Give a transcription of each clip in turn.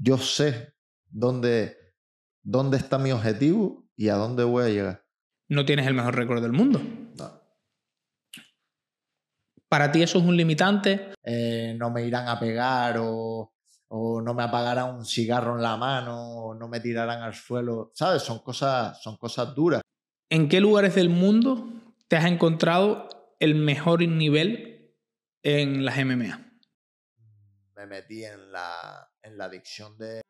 yo sé dónde, dónde está mi objetivo y a dónde voy a llegar. No tienes el mejor récord del mundo. No. ¿Para ti eso es un limitante? Eh, no me irán a pegar o, no me apagarán un cigarro en la mano o no me tirarán al suelo. ¿Sabes? Son cosas, son cosas duras. ¿En qué lugares del mundo te has encontrado el mejor nivel en las MMA? Me metí en la en la adicción de...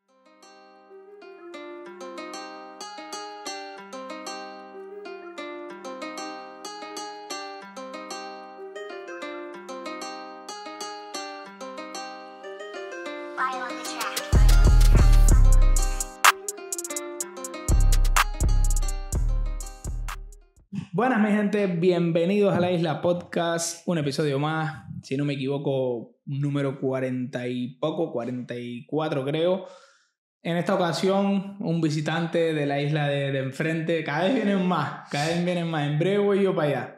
Buenas mi gente, bienvenidos a la Isla Podcast, un episodio más, si no me equivoco, número 40 y poco, 44 creo. En esta ocasión, un visitante de la isla de, de enfrente, cada vez vienen más, cada vez vienen más, en breve voy yo para allá.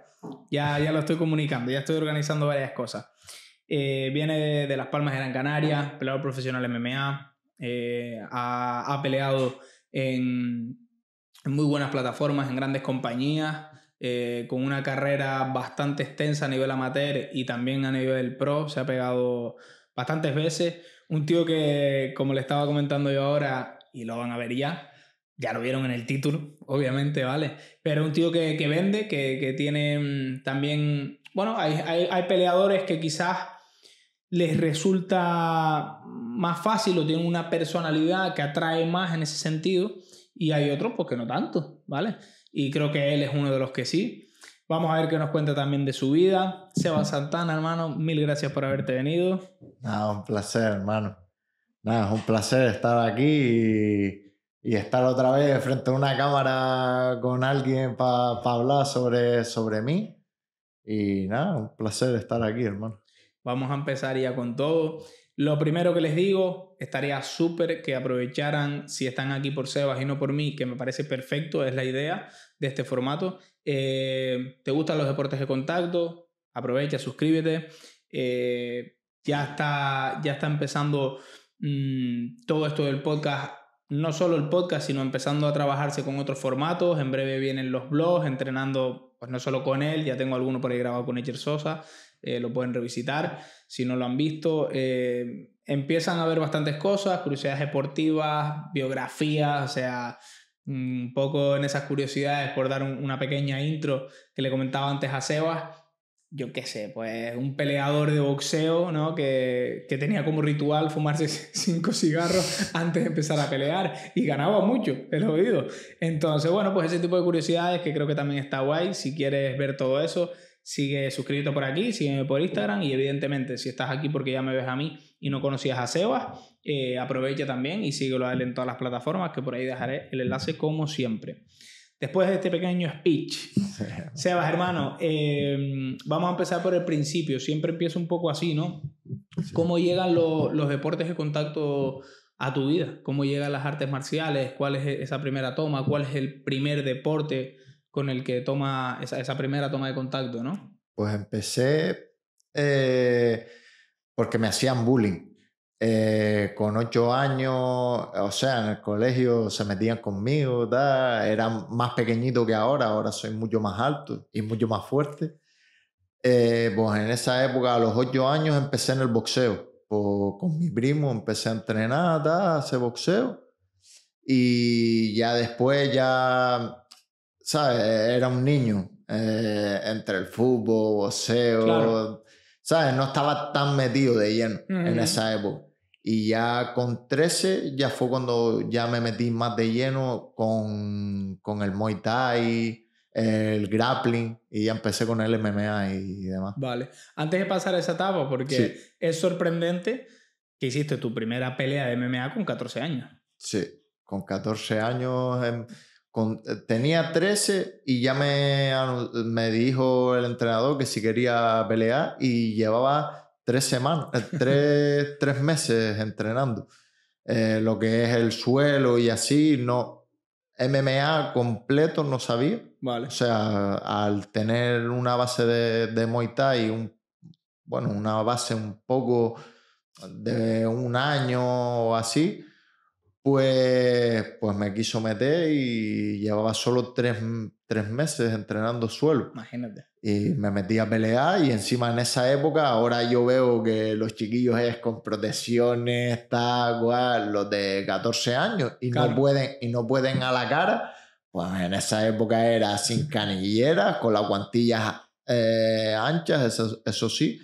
Ya, ya lo estoy comunicando, ya estoy organizando varias cosas. Eh, viene de, Las Palmas de Gran Canaria, peleador profesional MMA, eh, ha, peleado en muy buenas plataformas, en grandes compañías, eh, con una carrera bastante extensa a nivel amateur y también a nivel pro, se ha pegado bastantes veces. Un tío que, como le estaba comentando yo ahora, y lo van a ver ya, ya lo vieron en el título, obviamente, ¿vale? Pero un tío que, vende, que, tiene mm, también, bueno, hay, peleadores que quizás les resulta más fácil o tienen una personalidad que atrae más en ese sentido y hay otros pues que no tanto, ¿vale? y creo que él es uno de los que sí. Vamos a ver qué nos cuenta también de su vida. Seba Santana, hermano, mil gracias por haberte venido. Nada, un placer, hermano. Nada, es un placer estar aquí y, estar otra vez frente a una cámara con alguien para hablar sobre, sobre mí. Y nada, un placer estar aquí, hermano. Vamos a empezar ya con todo. Lo primero que les digo, estaría súper que aprovecharan, si están aquí por Sebas y no por mí, que me parece perfecto, es la idea de este formato. Eh, ¿Te gustan los deportes de contacto? Aprovecha, suscríbete. Eh, ya, está, ya está empezando mm, todo esto del podcast no solo el podcast, sino empezando a trabajarse con otros formatos. En breve vienen los blogs, entrenando, pues no solo con él, ya tengo alguno por ahí grabado con Echer Sosa, eh, lo pueden revisitar si no lo han visto. Eh, empiezan a ver bastantes cosas, curiosidades deportivas, biografías, o sea, un poco en esas curiosidades por dar una pequeña intro que le comentaba antes a Sebas. Yo qué sé, pues un peleador de boxeo, ¿no? Que, que tenía como ritual fumarse cinco cigarros antes de empezar a pelear y ganaba mucho, el oído. Entonces, bueno, pues ese tipo de curiosidades que creo que también está guay. Si quieres ver todo eso, sigue suscrito por aquí, sígueme por Instagram y evidentemente si estás aquí porque ya me ves a mí y no conocías a Sebas, eh, aprovecha también y síguelo a él en todas las plataformas que por ahí dejaré el enlace como siempre. Después de este pequeño speech, Sebas, hermano, em, vamos a empezar por el principio. Siempre empiezo un poco así, ¿no? ¿Cómo llegan los deportes de contacto a tu vida? ¿Cómo llegan las artes marciales? ¿Cuál es esa primera toma? ¿Cuál es el primer deporte? con el que toma esa, primera toma de contacto, ¿no? Pues empecé eh, porque me hacían bullying. Eh, con ocho años, o sea, en el colegio se metían conmigo, era más pequeñito que ahora, ahora soy mucho más alto y mucho más fuerte. Eh, pues en esa época, a los ocho años, empecé en el boxeo. con mi primo empecé a entrenar, a hacer boxeo. Y ya después, ya ¿sabes? Eh, era un niño eh, entre el fútbol, boxeo, ¿sabes? No estaba tan metido de lleno en esa época. Y ya con 13 ya fue cuando ya me metí más de lleno con, el Muay Thai, el grappling y ya empecé con el MMA y demás. Vale. Antes de pasar a esa etapa, porque es sorprendente que hiciste tu primera pelea de MMA con 14 años. Sí, con 14 años... Em, eh, tenía 13 y ya me, me dijo el entrenador que si quería pelear y llevaba tres semanas, eh, tres, meses entrenando. Eh, lo que es el suelo y así, no. MMA completo no sabía. O sea, al tener una base de, de Muay Thai, un, bueno, una base un poco de un año o así, pues, pues me quiso meter y llevaba solo tres, meses entrenando suelo. Imagínate. Y me metí a pelear y encima en esa época, ahora yo veo que los chiquillos es con protecciones, tal, cual, los de 14 años y, no pueden, y no pueden a la cara. Pues en esa época era sin canilleras, con las guantillas eh, anchas, eso sí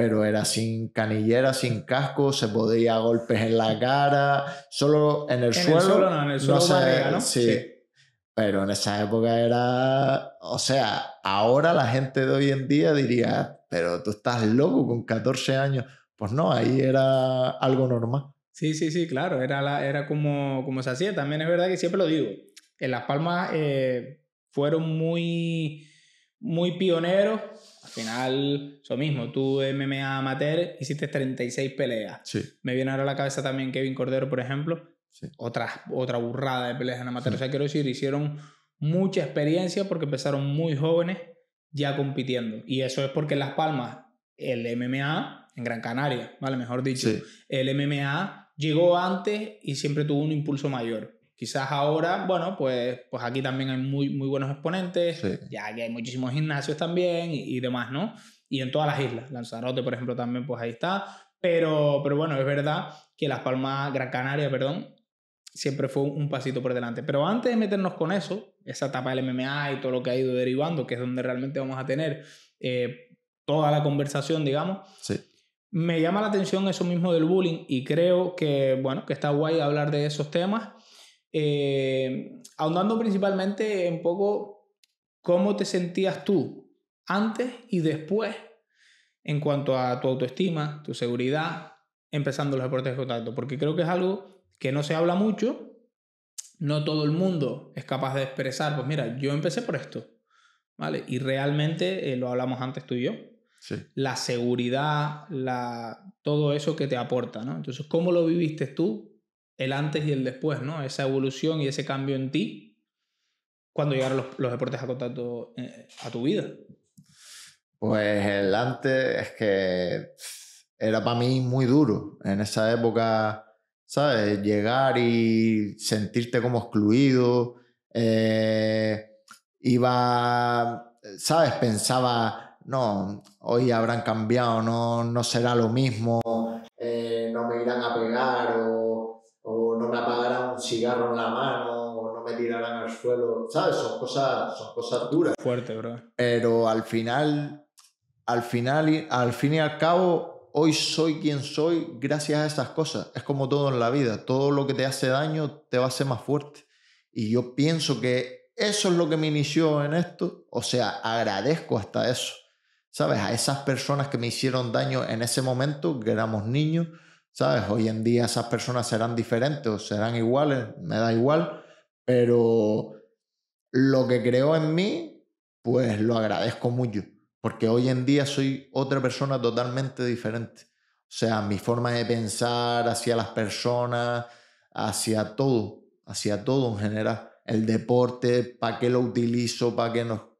pero era sin canillera, sin casco, se podía golpes en la cara, solo en el en suelo. El suelo no, en el suelo no, Sí. Pero en esa época era, o sea, ahora la gente de hoy en día diría, pero tú estás loco con 14 años. Pues no, ahí era algo normal. Sí, sí, sí, claro, era, la, era como, como se hacía. También es verdad que siempre lo digo, en Las Palmas eh, fueron muy, muy pioneros al final, eso mismo, tú MMA amateur hiciste 36 peleas. Me viene ahora a la cabeza también Kevin Cordero, por ejemplo. Otra, burrada de peleas en amateur. O sea, quiero decir, hicieron mucha experiencia porque empezaron muy jóvenes ya compitiendo. Y eso es porque en Las Palmas, el MMA, en Gran Canaria, ¿vale? Mejor dicho, el MMA llegó antes y siempre tuvo un impulso mayor. Quizás ahora, bueno, pues, pues aquí también hay muy, muy buenos exponentes, ya que hay muchísimos gimnasios también y, demás, ¿no? Y en todas las islas, Lanzarote, por ejemplo, también, pues ahí está. Pero, pero bueno, es verdad que Las Palmas, Gran Canaria, perdón, siempre fue un, pasito por delante. Pero antes de meternos con eso, esa etapa del MMA y todo lo que ha ido derivando, que es donde realmente vamos a tener eh, toda la conversación, digamos. Me llama la atención eso mismo del bullying y creo que, bueno, que está guay hablar de esos temas eh, ahondando principalmente en poco cómo te sentías tú antes y después en cuanto a tu autoestima, tu seguridad, empezando los deportes de contacto, porque creo que es algo que no se habla mucho, no todo el mundo es capaz de expresar, pues mira, yo empecé por esto, ¿vale? Y realmente eh, lo hablamos antes tú y yo. La seguridad, la, todo eso que te aporta, ¿no? Entonces, ¿cómo lo viviste tú el antes y el después, ¿no? Esa evolución y ese cambio en ti cuando llegaron los, deportes a contacto eh, a tu vida. Pues el antes es que era para mí muy duro. En esa época, ¿sabes? Llegar y sentirte como excluido. Eh, iba, ¿sabes? Pensaba, no, hoy habrán cambiado, no, no será lo mismo, eh, no me irán a pegar o no un cigarro en la mano o no me tiraran al suelo, ¿sabes? Son cosas, son cosas duras. Fuerte, bro. Pero al final, al final, al fin y al cabo, hoy soy quien soy gracias a esas cosas. Es como todo en la vida, todo lo que te hace daño te va a hacer más fuerte. Y yo pienso que eso es lo que me inició en esto, o sea, agradezco hasta eso. ¿Sabes? A esas personas que me hicieron daño en ese momento, que éramos niños, ¿sabes? Hoy en día esas personas serán diferentes o serán iguales, me da igual, pero lo que creo en mí, pues lo agradezco mucho, porque hoy en día soy otra persona totalmente diferente. O sea, mi forma de pensar hacia las personas, hacia todo, hacia todo en general. El deporte, para qué lo utilizo, para qué no.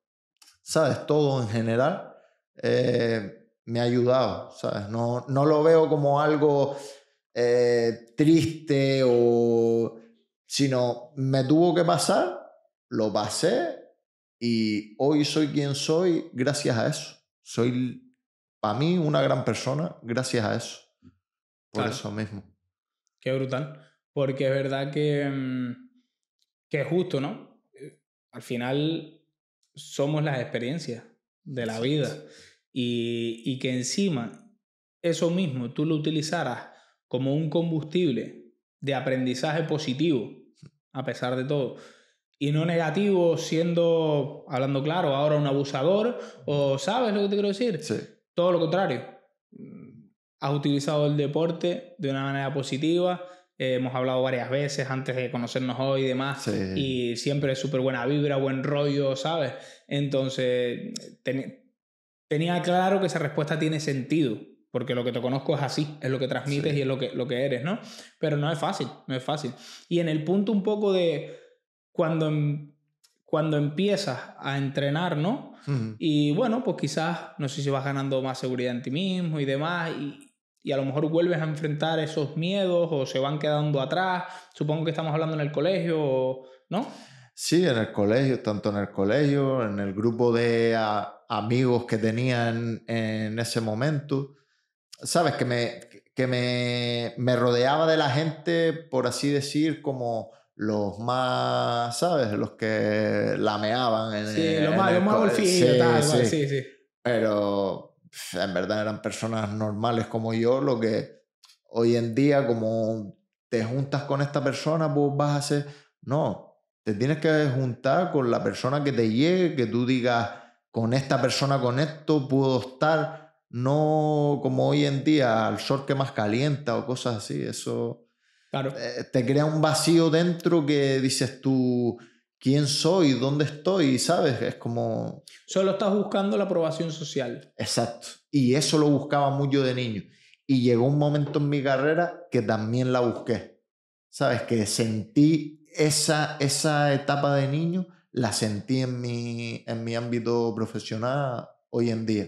¿Sabes? Todo en general. Eh, me ha ayudado, ¿sabes? No, no lo veo como algo eh, triste o... sino me tuvo que pasar, lo pasé y hoy soy quien soy gracias a eso. Soy, para mí, una gran persona gracias a eso. Por eso mismo. Qué brutal. Porque es verdad que, mm, que justo, ¿no? Eh, al final somos las experiencias de la vida y, que encima eso mismo tú lo utilizaras como un combustible de aprendizaje positivo, a pesar de todo, y no negativo siendo, hablando claro, ahora un abusador, o sabes lo que te quiero decir, todo lo contrario, has utilizado el deporte de una manera positiva, hemos hablado varias veces antes de conocernos hoy y demás. Y siempre es súper buena vibra, buen rollo, ¿sabes? Entonces, ten, tenía claro que esa respuesta tiene sentido, porque lo que te conozco es así, es lo que transmites y es lo que, lo que eres, ¿no? Pero no es fácil, no es fácil. Y en el punto un poco de cuando, em, cuando empiezas a entrenar, ¿no? Y bueno, pues quizás, no sé si vas ganando más seguridad en ti mismo y demás, y, y a lo mejor vuelves a enfrentar esos miedos o se van quedando atrás. Supongo que estamos hablando en el colegio, ¿no? Sí, en el colegio, tanto en el colegio, en el grupo de amigos que tenían en, ese momento. Sabes, que me, que me, rodeaba de la gente, por así decir, como los más, ¿sabes? Los que lameaban. En, sí, los más, los más sí. Pero en verdad eran personas normales como yo, lo que hoy en día, como te juntas con esta persona, pues vas a hacer. No, te tienes que juntar con la persona que te llegue, que tú digas con esta persona con esto, puedo estar, no como hoy en día, al sol que más calienta o cosas así, eso claro. Eh, te crea un vacío dentro que dices tú, ¿quién soy? ¿Dónde estoy? ¿Sabes? Es como... Solo estás buscando la aprobación social. Exacto. Y eso lo buscaba mucho de niño. Y llegó un momento en mi carrera que también la busqué. ¿Sabes? Que sentí esa, esa etapa de niño la sentí en mi, en mi ámbito profesional hoy en día.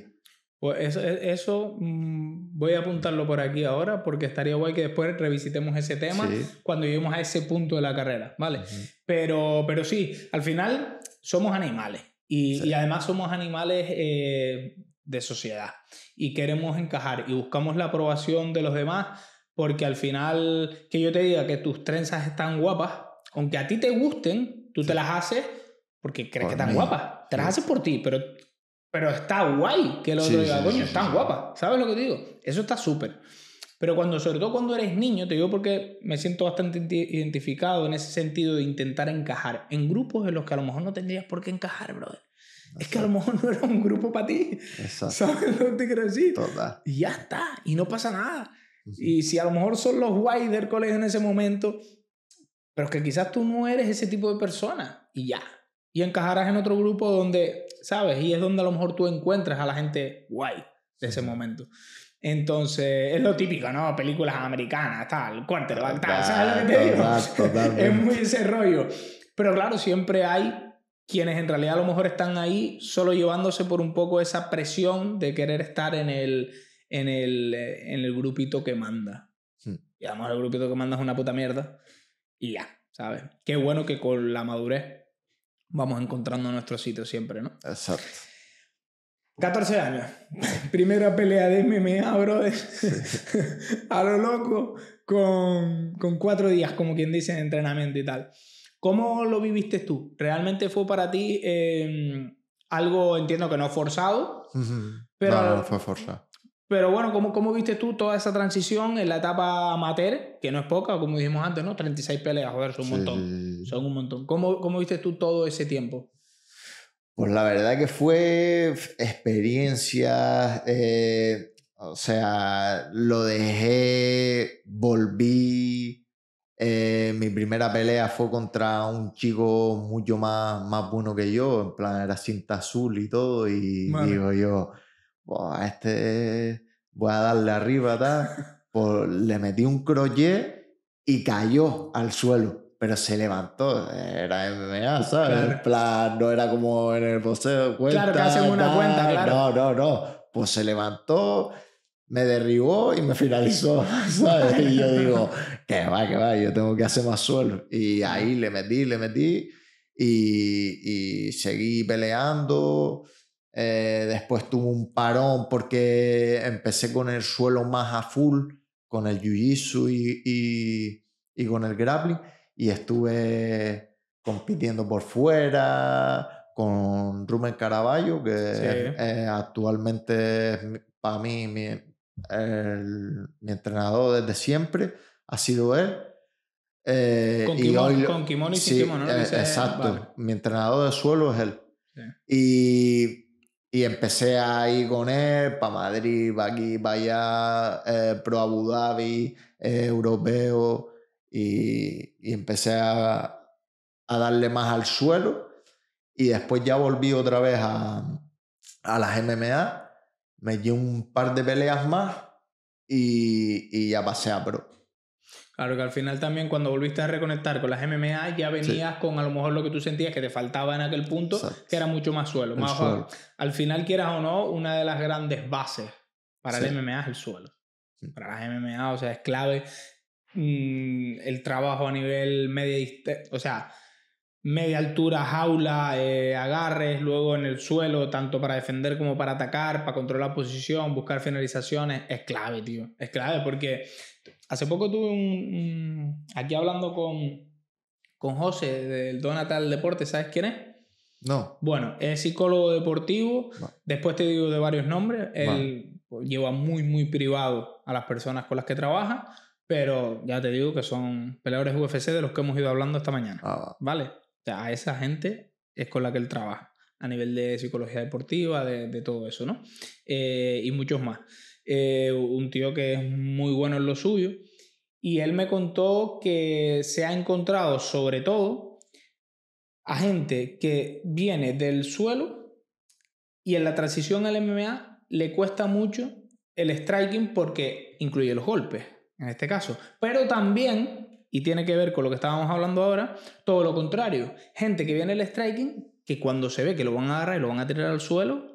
Pues eso, e, mm, voy a apuntarlo por aquí ahora porque estaría guay que después revisitemos ese tema cuando lleguemos a ese punto de la carrera, ¿vale? pero, pero sí, al final somos animales y, además somos animales eh, de sociedad y queremos encajar y buscamos la aprobación de los demás porque al final que yo te diga que tus trenzas están guapas, aunque a ti te gusten, tú te las haces porque crees que están guapas. Te las haces por ti, pero, pero está guay que el otro diga, coño, están guapas. ¿Sabes lo que digo? Eso está súper. Pero cuando, sobre todo cuando eres niño, te digo porque me siento bastante identificado en ese sentido de intentar encajar en grupos en los que a lo mejor no tendrías por qué encajar, brother. Es que a lo mejor no era un grupo para ti. Exacto. ¿Sabes lo que te quiero decir? Y ya está, y no pasa nada. Y si a lo mejor son los guays del colegio en ese momento, pero es que quizás tú no eres ese tipo de persona y ya y encajarás en otro grupo donde, ¿sabes? Y es donde a lo mejor tú encuentras a la gente guay de ese momento. Entonces, es lo típico, ¿no? Películas americanas, tal, quarterback, tal, ¿sabes lo que te digo? es muy ese rollo. Pero claro, siempre hay quienes en realidad a lo mejor están ahí solo llevándose por un poco esa presión de querer estar en el, en el, en el grupito que manda. Hmm. Y además el grupito que manda es una puta mierda. Y ya, ¿sabes? Qué bueno que con la madurez vamos encontrando nuestro sitio siempre, ¿no? Exacto. 14 años. Primera pelea de MMA, brother. a lo loco, con, cuatro días, como quien dice, de entrenamiento y tal. ¿Cómo lo viviste tú? ¿Realmente fue para ti em, algo, entiendo que no forzado? no, fue forzado. Pero bueno, ¿cómo, viste tú toda esa transición en la etapa amateur? Que no es poca, como dijimos antes, ¿no? 36 peleas, joder, son un montón. Son un montón. ¿Cómo, ¿Cómo viste tú todo ese tiempo? Pues la verdad que fue experiencia. Eh, o sea, lo dejé, volví. Eh, mi primera pelea fue contra un chico mucho más, más bueno que yo, en plan era cinta azul y todo, y digo yo, este voy a darle arriba, tal. Pues, le metí un crochet y cayó al suelo, pero se levantó. Era MMA, ¿sabes? plan, no era como en el poseo Cuenta, claro, hacen una cuenta, No, no, no. Pues se levantó, me derribó y me finalizó, Y yo digo, que va, que va, yo tengo que hacer más suelo. Y ahí le metí, le metí y, y seguí peleando. Eh, después tuve un parón porque empecé con el suelo más a full, con el jiu-jitsu y, con el grappling, y estuve compitiendo por fuera con Rumen Caraballo, que eh, actualmente para mí mi, entrenador desde siempre, ha sido él. Eh, con, kimono, y kimono, sin kimono, exacto. Mi entrenador de suelo es él. Y y empecé a ir con él, para Madrid, para aquí, para allá, eh, pro Abu Dhabi, eh, europeo, y, empecé a, darle más al suelo. Y después ya volví otra vez a, las MMA, me di un par de peleas más y, y ya pasé a pro. Claro que al final también cuando volviste a reconectar con las MMA ya venías con a lo mejor lo que tú sentías que te faltaba en aquel punto, que era mucho más suelo. Más Al final, quieras o no, una de las grandes bases para las MMA es el suelo. Para las MMA, o sea, es clave mm, el trabajo a nivel media, o sea, media altura, jaula, eh, agarres, luego en el suelo, tanto para defender como para atacar, para controlar posición, buscar finalizaciones, es clave, tío. Es clave porque Hace poco tuve un, aquí hablando con, con José del Donatal Deporte, ¿sabes quién es? No. Bueno, es psicólogo deportivo, después te digo de varios nombres, él lleva muy, muy privado a las personas con las que trabaja, pero ya te digo que son peleadores UFC de los que hemos ido hablando esta mañana, ah, ¿vale? O sea, a esa gente es con la que él trabaja, a nivel de psicología deportiva, de, todo eso, ¿no? Eh, y muchos más. Eh, un tío que es muy bueno en lo suyo, y él me contó que se ha encontrado sobre todo a gente que viene del suelo y en la transición al MMA le cuesta mucho el striking porque incluye los golpes, en este caso, pero también y tiene que ver con lo que estábamos hablando ahora, todo lo contrario. Gente que viene el striking, que cuando se ve que lo van a agarrar y lo van a tirar al suelo,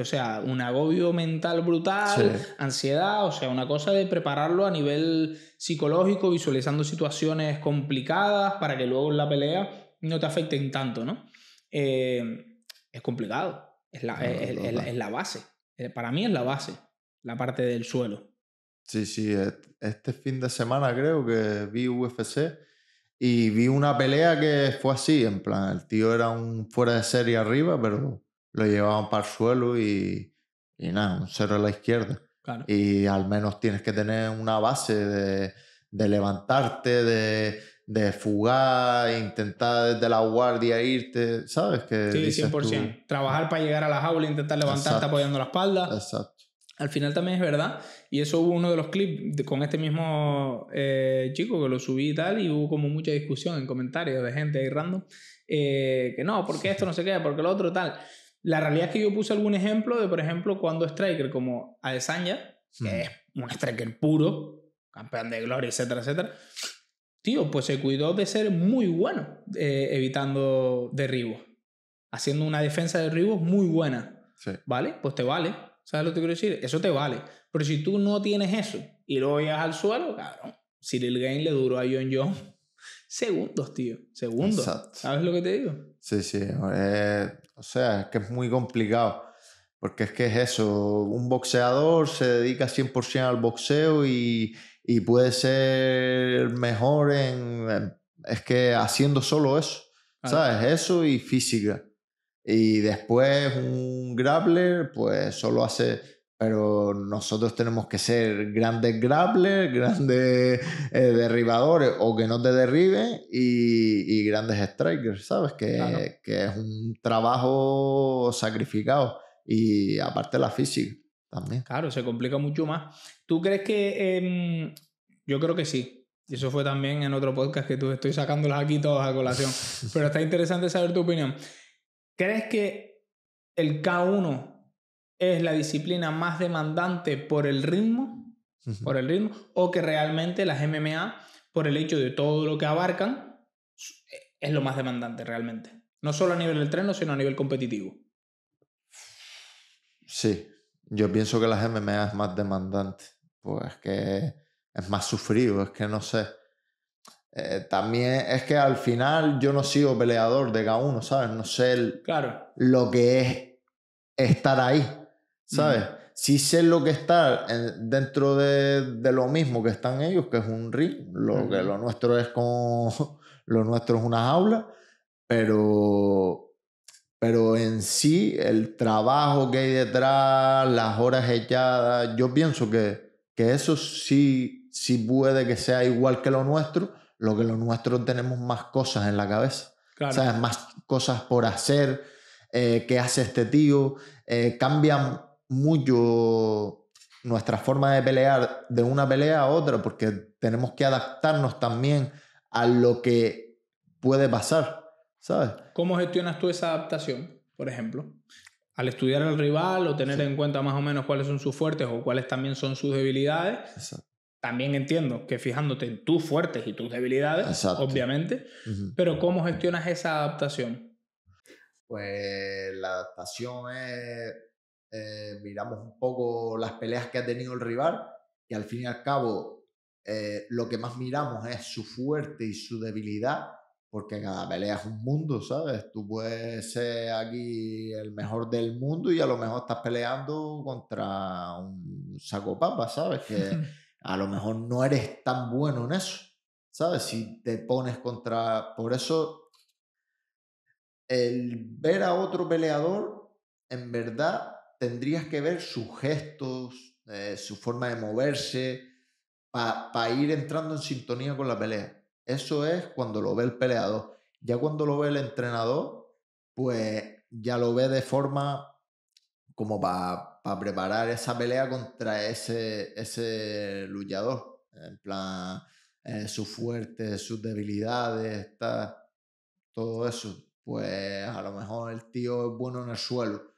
o sea, un agobio mental brutal, ansiedad, o sea, una cosa de prepararlo a nivel psicológico, visualizando situaciones complicadas para que luego en la pelea no te afecten tanto, ¿no? Eh, es complicado, es la, es, es la, base, eh, para mí es la base, la parte del suelo. Sí, sí, e, este fin de semana creo que vi UFC y vi una pelea que fue así, en plan, el tío era un fuera de serie arriba, pero lo llevaban para el suelo y, y nada, un cero a la izquierda. Y al menos tienes que tener una base de, de levantarte, de, de, fugar, intentar desde la guardia irte, ¿sabes? Que sí, 100%. Trabajar para llegar a la jaula, intentar levantarte apoyando la espalda. Exacto. Al final también es verdad, y eso hubo uno de los clips con este mismo eh, chico que lo subí y tal, y hubo como mucha discusión en comentarios de gente ahí random, eh, que no, porque esto no se queda, porque lo otro tal. La realidad es que yo puse algún ejemplo de, por ejemplo, cuando striker como Adesanya, que es un striker puro, campeón de gloria, etcétera, etcétera, tío, pues se cuidó de ser muy bueno eh, evitando derribos, haciendo una defensa de derribos muy buena. ¿Vale? Pues te vale. ¿Sabes lo que te quiero decir? Eso te vale. Pero si tú no tienes eso y lo llevas al suelo, cabrón, Cyril Game le duró a John Jones segundos, tío. Segundos. ¿Sabes lo que te digo? Sí, sí. Eh, o sea, es que es muy complicado. Porque es que es eso, un boxeador se dedica 100% al boxeo y, y, puede ser mejor en, Es que haciendo solo eso, ¿sabes? Eso y física. Y después un grappler, pues solo hace pero nosotros tenemos que ser grandes grapplers, grandes eh, derribadores o que no te derriben y, grandes strikers, ¿sabes? Que, es un trabajo sacrificado y aparte la física también. Claro, se complica mucho más. ¿Tú crees que... Em, yo creo que sí. Y Eso fue también en otro podcast que tú estoy sacándolas aquí todas a colación. pero está interesante saber tu opinión. ¿Crees que el K1 es la disciplina más demandante por el ritmo, por el ritmo, o que realmente las MMA, por el hecho de todo lo que abarcan, eh, es lo más demandante realmente. No solo a nivel del tren sino a nivel competitivo. Sí, yo pienso que las MMA es más demandante, pues que es más sufrido, es que no sé. Eh, también es que al final yo no sigo peleador de cada uno ¿sabes? No sé lo que es estar ahí. ¿sabes? Si sé lo que está eh, dentro de, de, lo mismo que están ellos, que es un ring, lo que lo nuestro es como, lo nuestro es una jaula, pero, pero en sí el trabajo que hay detrás, las horas echadas, yo pienso que, que eso sí, sí puede que sea igual que lo nuestro, lo que lo nuestro tenemos más cosas en la cabeza, ¿sabes? Más cosas por hacer, eh, qué hace este tío, eh, cambian mucho nuestra forma de pelear de una pelea a otra porque tenemos que adaptarnos también a lo que puede pasar, ¿sabes? ¿Cómo gestionas tú esa adaptación, por ejemplo? Al estudiar al rival o tener en cuenta más o menos cuáles son sus fuertes o cuáles también son sus debilidades. También entiendo que fijándote en tus fuertes y tus debilidades, obviamente, pero ¿cómo gestionas esa adaptación? Pues la adaptación es eh, miramos un poco las peleas que ha tenido el rival, Y al fin y al cabo eh, lo que más miramos es su fuerte y su debilidad, porque cada pelea es un mundo, ¿sabes? Tú puedes ser aquí el mejor del mundo y a lo mejor estás peleando contra un saco papa, ¿sabes? Que a lo mejor no eres tan bueno en eso, ¿sabes? Si te pones contra... Por eso el ver a otro peleador, en verdad, tendrías que ver sus gestos, eh, su forma de moverse, para ir entrando en sintonía con la pelea. Eso es cuando lo ve el peleador. Ya cuando lo ve el entrenador, pues ya lo ve de forma como para preparar esa pelea contra ese, luchador. En plan, eh, sus fuertes, sus debilidades, todo eso. Pues a lo mejor el tío es bueno en el suelo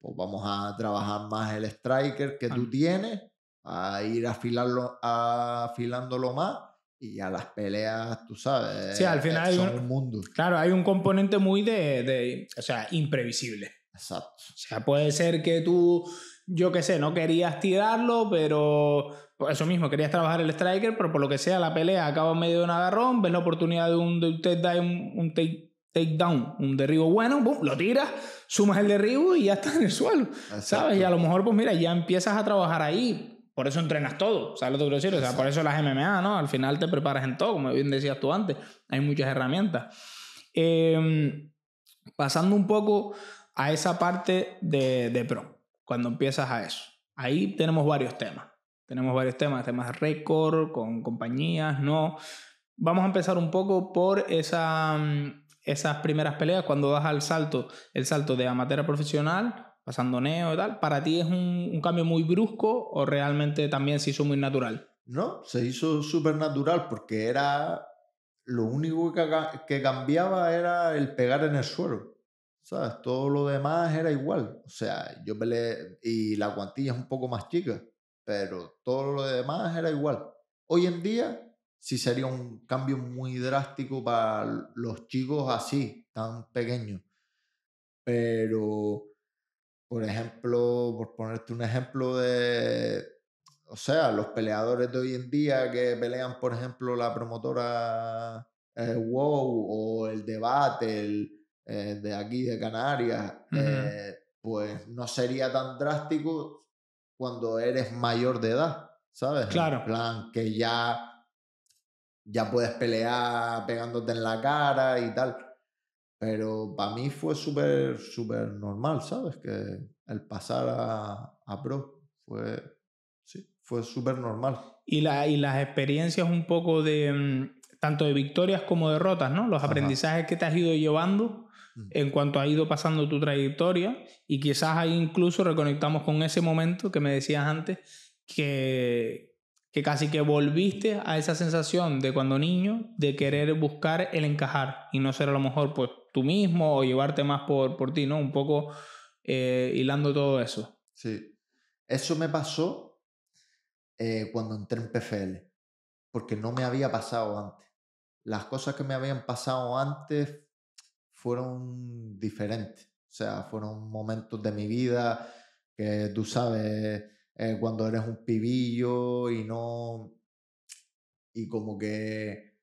pues vamos a trabajar más el striker que tú tienes, a ir afilarlo, afilándolo más y a las peleas, tú sabes. Sí, al final un, mundo. Claro, hay un componente muy de, de, o sea, imprevisible. Exacto. O sea, puede ser que tú, yo qué sé, no querías tirarlo, pero pues, eso mismo, querías trabajar el striker, pero por lo que sea, la pelea acaba en medio de un agarrón, ves la oportunidad de un, de un takedown, un, take, down, un derribo bueno, lo tiras sumas el derribo y ya estás en el suelo, ¿sabes? Y a lo mejor, pues mira, ya empiezas a trabajar ahí. Por eso entrenas todo, ¿sabes lo que quiero decir? O sea, por eso las MMA, ¿no? Al final te preparas en todo, como bien decías tú antes. Hay muchas herramientas. Em, pasando un poco a esa parte de, de pro, cuando empiezas a eso. Ahí tenemos varios temas. Tenemos varios temas, temas récord, con compañías, no. Vamos a empezar un poco por esa, mm, esas primeras peleas, cuando das al salto, el salto de amatera profesional, pasando neo y tal, ¿para ti es un, cambio muy brusco o realmente también se hizo muy natural? No, se hizo súper natural porque era lo único que, que, cambiaba era el pegar en el suelo. ¿Sabes? Todo lo demás era igual. O sea, yo peleé y la guantilla es un poco más chica, pero todo lo demás era igual. Hoy en día sí sería un cambio muy drástico para los chicos así, tan pequeños. Pero, por ejemplo, por ponerte un ejemplo de, o sea, los peleadores de hoy en día que pelean, por ejemplo, la promotora eh, WOW o el debate eh, de aquí, de Canarias, eh, pues no sería tan drástico cuando eres mayor de edad, ¿sabes? Claro. En plan, que ya ya puedes pelear pegándote en la cara y tal. Pero para mí fue súper, súper normal, ¿sabes? Que el pasar a, pro fue, sí, fue súper normal. Y, la, y las experiencias un poco de, mm, tanto de victorias como derrotas, ¿no? Los aprendizajes que te has ido llevando mm. en cuanto ha ido pasando tu trayectoria y quizás ahí incluso reconectamos con ese momento que me decías antes que, que casi que volviste a esa sensación de cuando niño de querer buscar el encajar y no ser a lo mejor pues tú mismo o llevarte más por, por ti, ¿no? Un poco eh, hilando todo eso. Sí, eso me pasó eh, cuando entré en PFL, porque no me había pasado antes. Las cosas que me habían pasado antes fueron diferentes, o sea, fueron momentos de mi vida que tú sabes eh, cuando eres un pibillo y no. y como que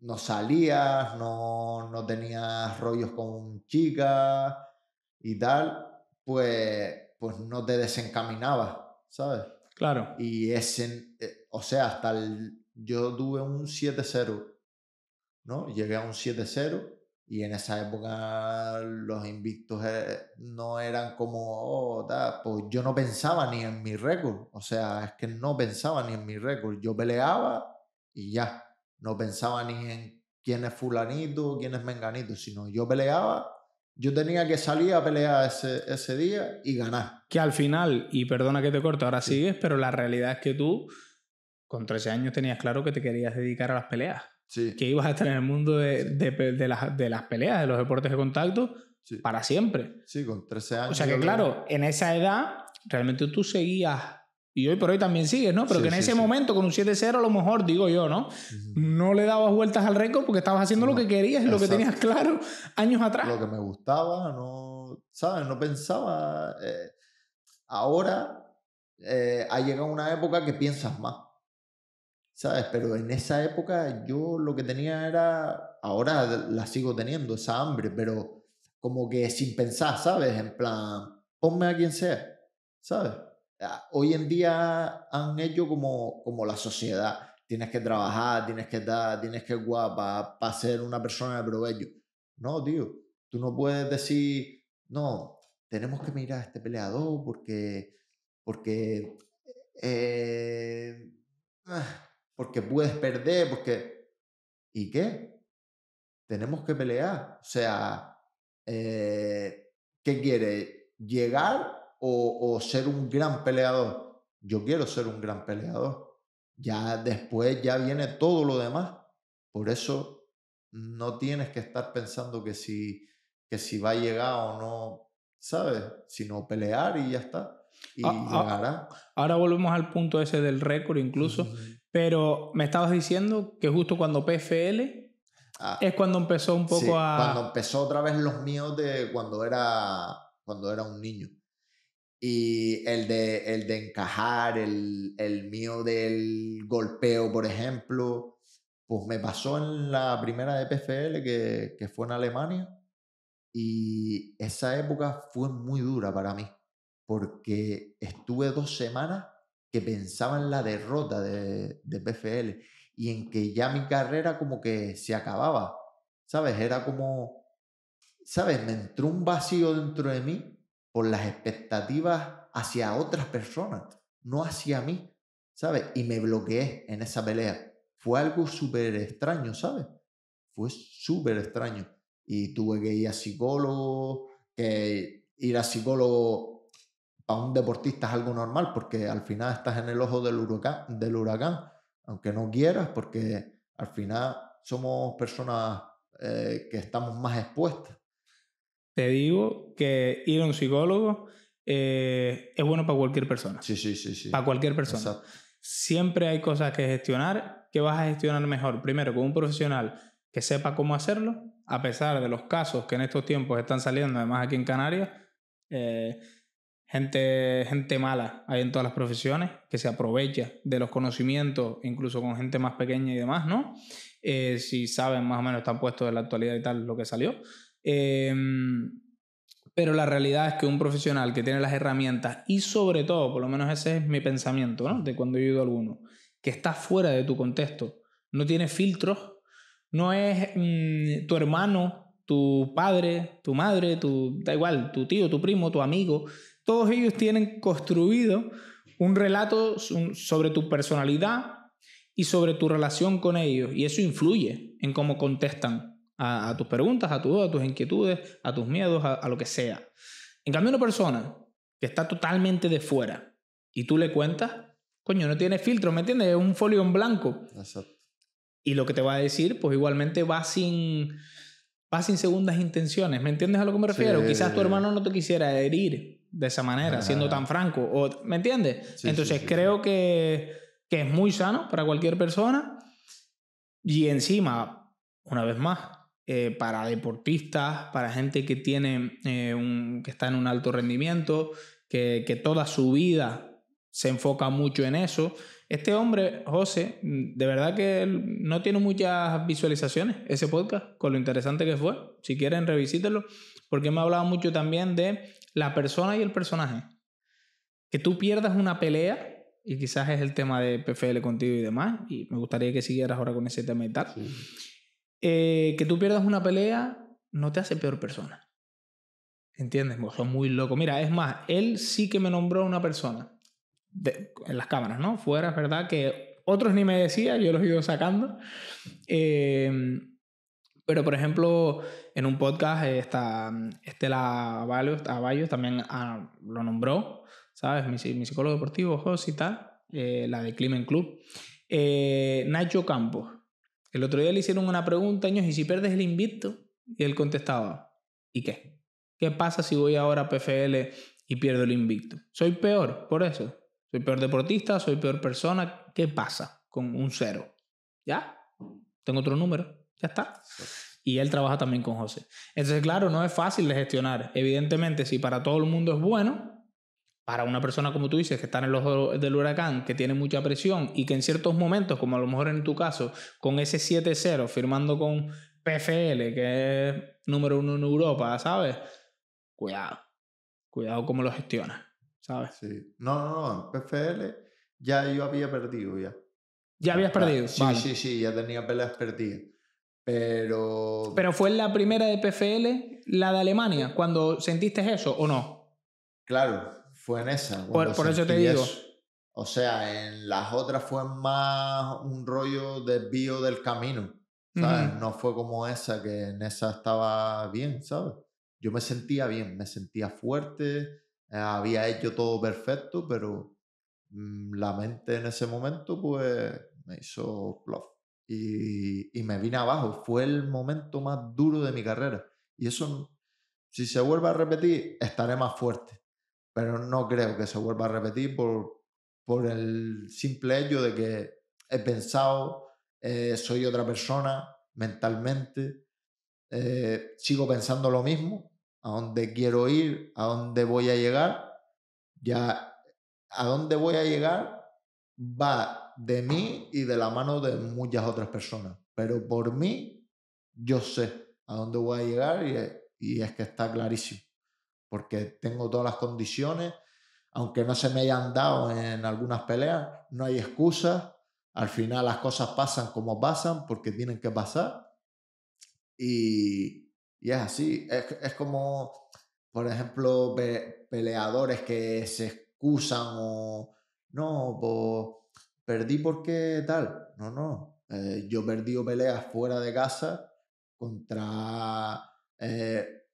no salías, no, no tenías rollos con chicas y tal, pues, pues no te desencaminabas, ¿sabes? Claro. Y ese, eh, o sea, hasta el, yo tuve un 7-0, ¿no? Llegué a un 7-0 y en esa época los invictos eh, no eran como, oh, pues yo no pensaba ni en mi récord. O sea, es que no pensaba ni en mi récord. Yo peleaba y ya. No pensaba ni en quién es fulanito, quién es menganito, sino yo peleaba yo tenía que salir a pelear ese, día y ganar. Que al final, y perdona que te corto, ahora sigues, pero la realidad es que tú con 13 años tenías claro que te querías dedicar a las peleas que ibas a estar en el mundo de, de, las, de las, peleas, de los deportes de contacto, para siempre. Sí, con 13 años. O sea que claro, en esa edad realmente tú seguías y hoy por hoy también sigues, ¿no? Pero que en ese momento, con un 7-0, a lo mejor, digo yo, ¿no? No le dabas vueltas al récord porque estabas haciendo lo que querías, lo que tenías claro años atrás. Lo que me gustaba, no, ¿sabes? No pensaba. Eh, ahora eh, ha llegado una época que piensas más. ¿sabes? Pero en esa época yo lo que tenía era, ahora la sigo teniendo, esa hambre, pero como que sin pensar, ¿sabes? En plan, ponme a quien sea, ¿sabes? Ah, hoy en día han hecho como, como la sociedad. Tienes que trabajar, tienes que estar, tienes que guapa para ser una persona de provecho. No, tío, tú no puedes decir, no, tenemos que mirar a este peleador porque, porque, eh, eh ah, porque puedes perder, porque... ¿Y qué? Tenemos que pelear. O sea, eh, ¿qué quiere? ¿Llegar o, o ser un gran peleador? Yo quiero ser un gran peleador. Ya después, ya viene todo lo demás. Por eso no tienes que estar pensando que si, que si va a llegar o no, ¿sabes? Sino pelear y ya está. Y ah, ah, llegará. ahora volvemos al punto ese del récord incluso. Pero me estabas diciendo que justo cuando PFL ah, es cuando empezó un poco a. Cuando empezó otra vez los míos de cuando era, cuando era un niño. Y el de, el de encajar, el, el mío del golpeo, por ejemplo, pues me pasó en la primera de PFL que, que fue en Alemania. Y esa época fue muy dura para mí, porque estuve dos semanas que pensaba en la derrota de, de PFL y en que ya mi carrera como que se acababa, ¿sabes? Era como, ¿sabes? Me entró un vacío dentro de mí por las expectativas hacia otras personas, no hacia mí, ¿sabes? Y me bloqueé en esa pelea. Fue algo súper extraño, ¿sabes? Fue súper extraño. Y tuve que ir a psicólogo, que ir a psicólogo a un deportista es algo normal porque al final estás en el ojo del huracán, del huracán aunque no quieras, porque al final somos personas eh, que estamos más expuestas. Te digo que ir a un psicólogo eh, es bueno para cualquier persona. Sí, sí, sí. sí. Para cualquier persona. Siempre hay cosas que gestionar que vas a gestionar mejor. Primero, con un profesional que sepa cómo hacerlo, a pesar de los casos que en estos tiempos están saliendo, además aquí en Canarias. Eh, gente, gente mala hay en todas las profesiones que se aprovecha de los conocimientos, incluso con gente más pequeña y demás, ¿no? Eh, si saben más o menos, están puestos de la actualidad y tal lo que salió. Em, pero la realidad es que un profesional que tiene las herramientas y sobre todo, por lo menos ese es mi pensamiento, ¿no? De cuando yo he ido a alguno, que está fuera de tu contexto, no tiene filtros, no es mm, tu hermano, tu padre, tu madre, tu, da igual, tu tío, tu primo, tu amigo, todos ellos tienen construido un relato sobre tu personalidad y sobre tu relación con ellos. Y eso influye en cómo contestan a, tus preguntas, a, a tus inquietudes, a tus miedos, a, lo que sea. En cambio, una persona que está totalmente de fuera y tú le cuentas, coño, no tiene filtro, ¿me entiendes? Es un folio en blanco. Y lo que te va a decir, pues igualmente va sin, va sin segundas intenciones, ¿me entiendes a lo que me refiero? Quizás tu hermano no te quisiera herir, de esa manera, siendo tan franco. O, ¿Me entiendes? Entonces creo que, que, es muy sano para cualquier persona. Y encima, una vez más, eh, para deportistas, para gente que, tiene, eh, un, que está en un alto rendimiento, que, que toda su vida se enfoca mucho en eso. Este hombre, José, de verdad que no tiene muchas visualizaciones ese podcast, con lo interesante que fue. Si quieren, revisítelo porque me ha hablado mucho también de la persona y el personaje. Que tú pierdas una pelea, y quizás es el tema de PFL contigo y demás, y me gustaría que siguieras ahora con ese tema y tal. Eh, que tú pierdas una pelea no te hace peor persona. ¿Entiendes? Vos muy loco. Mira, es más, él sí que me nombró una persona. en las cámaras, ¿no? Fuera, es verdad que otros ni me decían. yo los he ido sacando. Eh, pero, por ejemplo, en un podcast eh, está mm, Estela Avalos también ah, lo nombró, ¿sabes? Mi, psicólogo deportivo, José y tal, eh, la de Climen Club. Eh, Nacho Campos. El otro día le hicieron una pregunta, años, ¿y si pierdes el invicto? Y él contestaba, ¿y qué? ¿Qué pasa si voy ahora a PFL y pierdo el invicto? Soy peor, por eso. Soy peor deportista, soy peor persona. ¿Qué pasa con un cero? ¿Ya? Tengo otro número. Ya está y él trabaja también con José. Entonces, claro, no es fácil de gestionar. Evidentemente, si para todo el mundo es bueno, para una persona como tú dices, que está en el ojo del huracán, que tiene mucha presión y que en ciertos momentos, como a lo mejor en tu caso, con ese 7-0 firmando con PFL, que es número uno en Europa, ¿sabes? Cuidado, cuidado cómo lo gestiona ¿sabes? Sí. No, no, PFL ya yo había perdido ya. ¿Ya habías ah, perdido? sí, sí, sí, ya tenía peleas perdidas. Pero. Pero fue en la primera de PFL, la de Alemania, cuando sentiste eso o no? Claro, fue en esa. Por, eso te digo. O sea, en las otras fue más un rollo desvío del camino. No fue como esa, que en esa estaba bien, ¿sabes? Yo me sentía bien, me sentía fuerte, eh, había hecho todo perfecto, pero mm, la mente en ese momento, pues, me hizo plof y, me vine abajo. Fue el momento más duro de mi carrera. Y eso, si se vuelve a repetir, estaré más fuerte. Pero no creo que se vuelva a repetir por, por el simple hecho de que he pensado, eh, soy otra persona mentalmente, eh, sigo pensando lo mismo, a dónde quiero ir, a dónde voy a llegar, ya a dónde voy a llegar va de mí y de la mano de muchas otras personas. Pero por mí, yo sé a dónde voy a llegar y, es que está clarísimo. Porque tengo todas las condiciones, aunque no se me hayan dado en algunas peleas, no hay excusas. Al final las cosas pasan como pasan porque tienen que pasar. Y, y es así. Es, como, por ejemplo, peleadores que se excusan o no, pues, perdí porque tal. No, no. Eh, yo perdí peleas fuera de casa contra eh,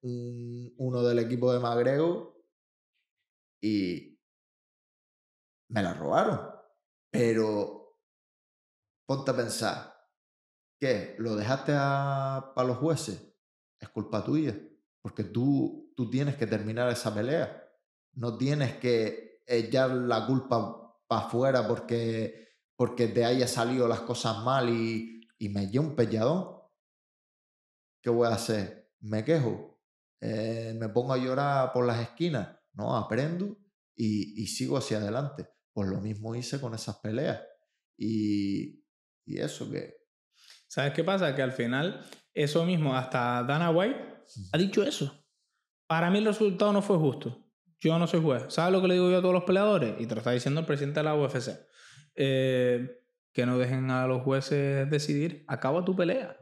uno del equipo de Magrego y me la robaron. Pero ponte a pensar, ¿qué? ¿Lo dejaste a, para los jueces? Es culpa tuya, porque tú, tú tienes que terminar esa pelea. No tienes que echar la culpa para afuera porque porque de ahí ha salido las cosas mal y, me llevo un pelladón, ¿qué voy a hacer? ¿Me quejo? Eh, ¿Me pongo a llorar por las esquinas? No, aprendo y, sigo hacia adelante. Pues lo mismo hice con esas peleas. Y, y eso que... ¿Sabes qué pasa? Que al final, eso mismo, hasta Dana White ha dicho eso. Para mí el resultado no fue justo. Yo no soy juez. ¿Sabes lo que le digo yo a todos los peleadores? Y te lo está diciendo el presidente de la UFC. Eh, que no dejen a los jueces decidir, acaba tu pelea.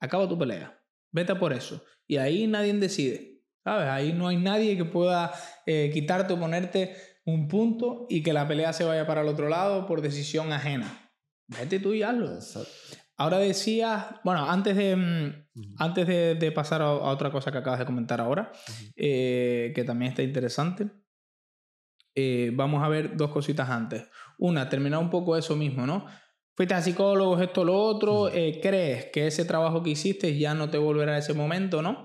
Acaba tu pelea. Vete por eso. Y ahí nadie decide. ¿Sabes? Ahí no hay nadie que pueda eh, quitarte o ponerte un punto y que la pelea se vaya para el otro lado por decisión ajena. Vete tú y hazlo. Ahora decías, bueno, antes de, mm, antes de, pasar a, otra cosa que acabas de comentar ahora, eh, que también está interesante, vamos a ver dos cositas antes. Una, terminar un poco eso mismo, ¿no? Fuiste a psicólogos, esto, lo otro, eh, crees que ese trabajo que hiciste ya no te volverá a ese momento, ¿no?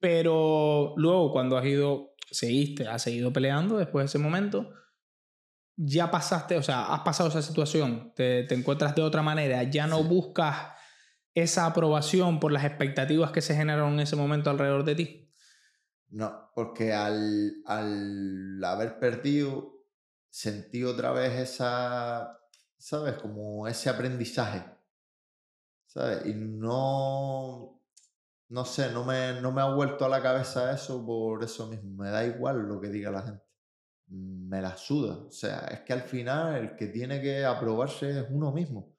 Pero luego cuando has ido, seguiste, has seguido peleando después de ese momento, ya pasaste, o sea, has pasado esa situación, te, encuentras de otra manera, ya no buscas esa aprobación por las expectativas que se generaron en ese momento alrededor de ti. No, porque al, al haber perdido sentí otra vez esa, ¿sabes? Como ese aprendizaje, ¿sabes? Y no, no sé, no me, no me ha vuelto a la cabeza eso por eso mismo. Me da igual lo que diga la gente. Me la suda. O sea, es que al final el que tiene que aprobarse es uno mismo.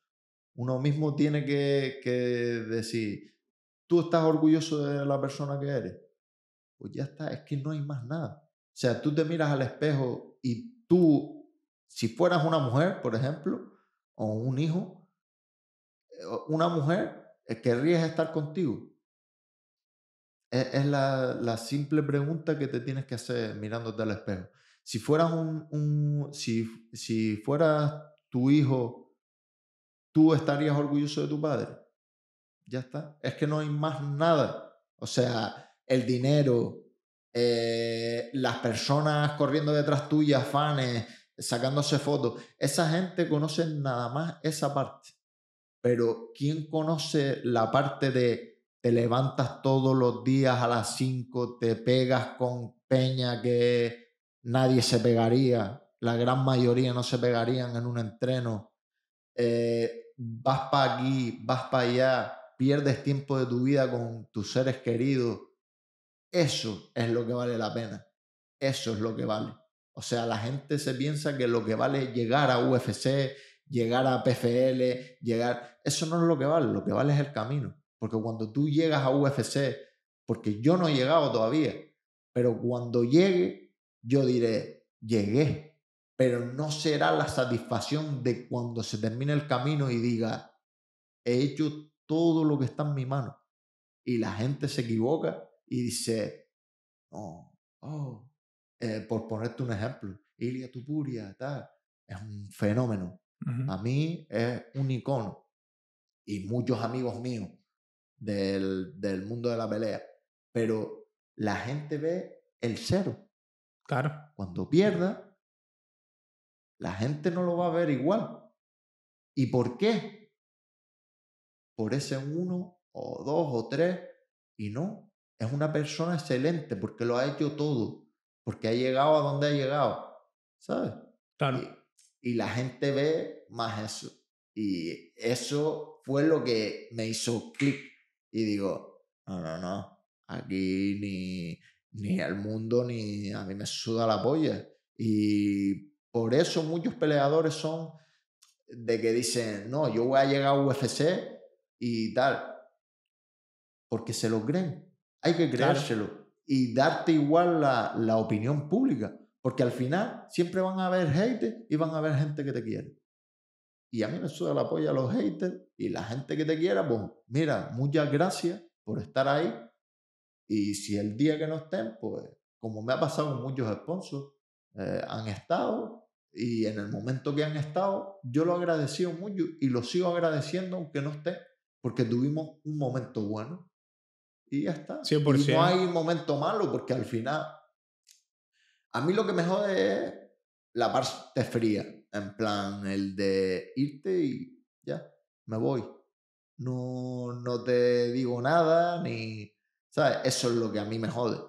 Uno mismo tiene que, que decir, tú estás orgulloso de la persona que eres. Pues ya está, es que no hay más nada. O sea, tú te miras al espejo y tú, si fueras una mujer, por ejemplo, o un hijo, eh, una mujer eh, querrías estar contigo. E, es, la, simple pregunta que te tienes que hacer mirándote al espejo. Si fueras un, si, si fueras tu hijo, tú estarías orgulloso de tu padre. Ya está. Es que no hay más nada. O sea, el dinero, eh, las personas corriendo detrás tuyas fans, sacándose fotos, esa gente conoce nada más esa parte. Pero ¿quién conoce la parte de te levantas todos los días a las 5, te pegas con peña que nadie se pegaría, la gran mayoría no se pegarían en un entreno, eh, vas para aquí, vas para allá, pierdes tiempo de tu vida con tus seres queridos? Eso es lo que vale la pena. Eso es lo que vale. O sea, la gente se piensa que lo que vale es llegar a UFC, llegar a PFL, llegar... Eso no es lo que vale, lo que vale es el camino. Porque cuando tú llegas a UFC, porque yo no he llegado todavía, pero cuando llegue, yo diré, llegué, pero no será la satisfacción de cuando se termine el camino y diga, he hecho todo lo que está en mi mano. Y la gente se equivoca y dice, oh, oh, por ponerte un ejemplo, Ilia Tupuria, tal, es un fenómeno. A mí es un icono. Y muchos amigos míos del, del mundo de la pelea. Pero la gente ve el cero. Claro. Cuando pierda, la gente no lo va a ver igual. ¿Y por qué? Por ese uno o dos o tres y no es una persona excelente porque lo ha hecho todo, porque ha llegado a donde ha llegado, ¿sabes? Y, la gente ve más eso. Y eso fue lo que me hizo clic. Y digo, no, no, no, aquí ni, ni al mundo, ni a mí me suda la polla. Y por eso muchos peleadores son de que dicen, no, yo voy a llegar a UFC y tal. Porque se lo creen. Hay que creárselo y darte igual la, opinión pública, porque al final siempre van a haber haters y van a haber gente que te quiere. Y a mí me suda el apoyo a los haters y la gente que te quiera, pues mira, muchas gracias por estar ahí. Y si el día que no estén, pues como me ha pasado con muchos sponsors, eh, han estado y en el momento que han estado, yo lo he mucho y lo sigo agradeciendo aunque no esté, porque tuvimos un momento bueno, y ya está. Y no hay momento malo porque al final, a mí lo que me jode es la parte fría, en plan el de irte y ya, me voy. No, no te digo nada, ni, ¿sabes? Eso es lo que a mí me jode.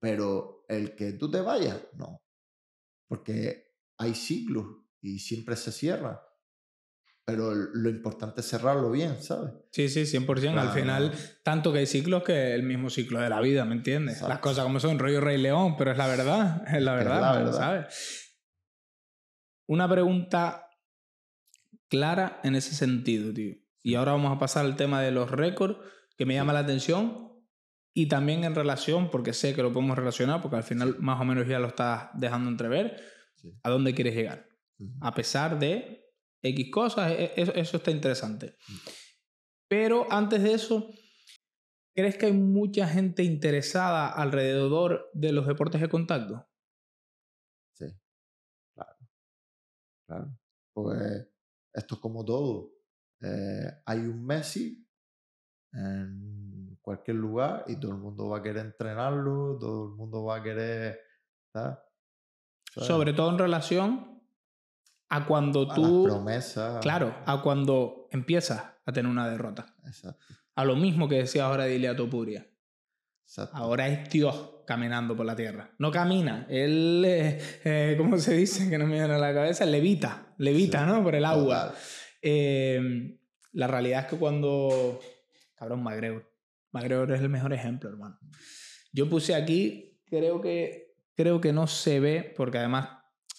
Pero el que tú te vayas, no. Porque hay ciclos y siempre se cierran pero lo importante es cerrarlo bien, ¿sabes? Sí, sí, 100%. Al final, tanto que hay ciclos que el mismo ciclo de la vida, ¿me entiendes? Las cosas como son, rollo Rey León, pero es la verdad, es la verdad, ¿sabes? Una pregunta clara en ese sentido, tío. Y ahora vamos a pasar al tema de los récords, que me llama la atención, y también en relación, porque sé que lo podemos relacionar, porque al final más o menos ya lo estás dejando entrever, a dónde quieres llegar. A pesar de X cosas, e, e, eso, está interesante. Mm. Pero antes de eso, ¿crees que hay mucha gente interesada alrededor de los deportes de contacto? Sí, claro. Claro. Pues esto es como todo. Eh, hay un Messi en cualquier lugar y todo el mundo va a querer entrenarlo, todo el mundo va a querer... Sobre todo en relación a cuando tú... Las Claro, a cuando empiezas a tener una derrota. A lo mismo que decía ahora de Ahora es Dios caminando por la tierra. No camina, él, eh, eh, ¿cómo se dice? Que no me viene a la cabeza, levita, levita, ¿no? Por el agua. Eh, la realidad es que cuando... Cabrón, Magreor. Magreor es el mejor ejemplo, hermano. Yo puse aquí, creo que, creo que no se ve, porque además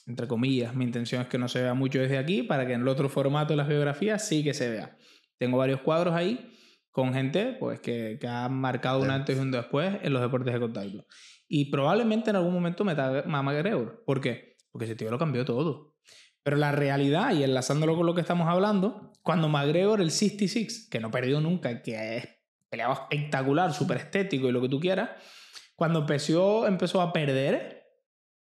entre comillas, mi intención es que no se vea mucho desde aquí para que en el otro formato de las biografías sí que se vea. Tengo varios cuadros ahí con gente pues, que, que ha marcado un antes y un después en los deportes de contacto. Y probablemente en algún momento me mama Gregor. ¿Por qué? Porque ese tío lo cambió todo. Pero la realidad, y enlazándolo con lo que estamos hablando, cuando McGregor, el 66, que no perdió nunca, que es peleado espectacular, súper estético y lo que tú quieras, cuando empezó a perder,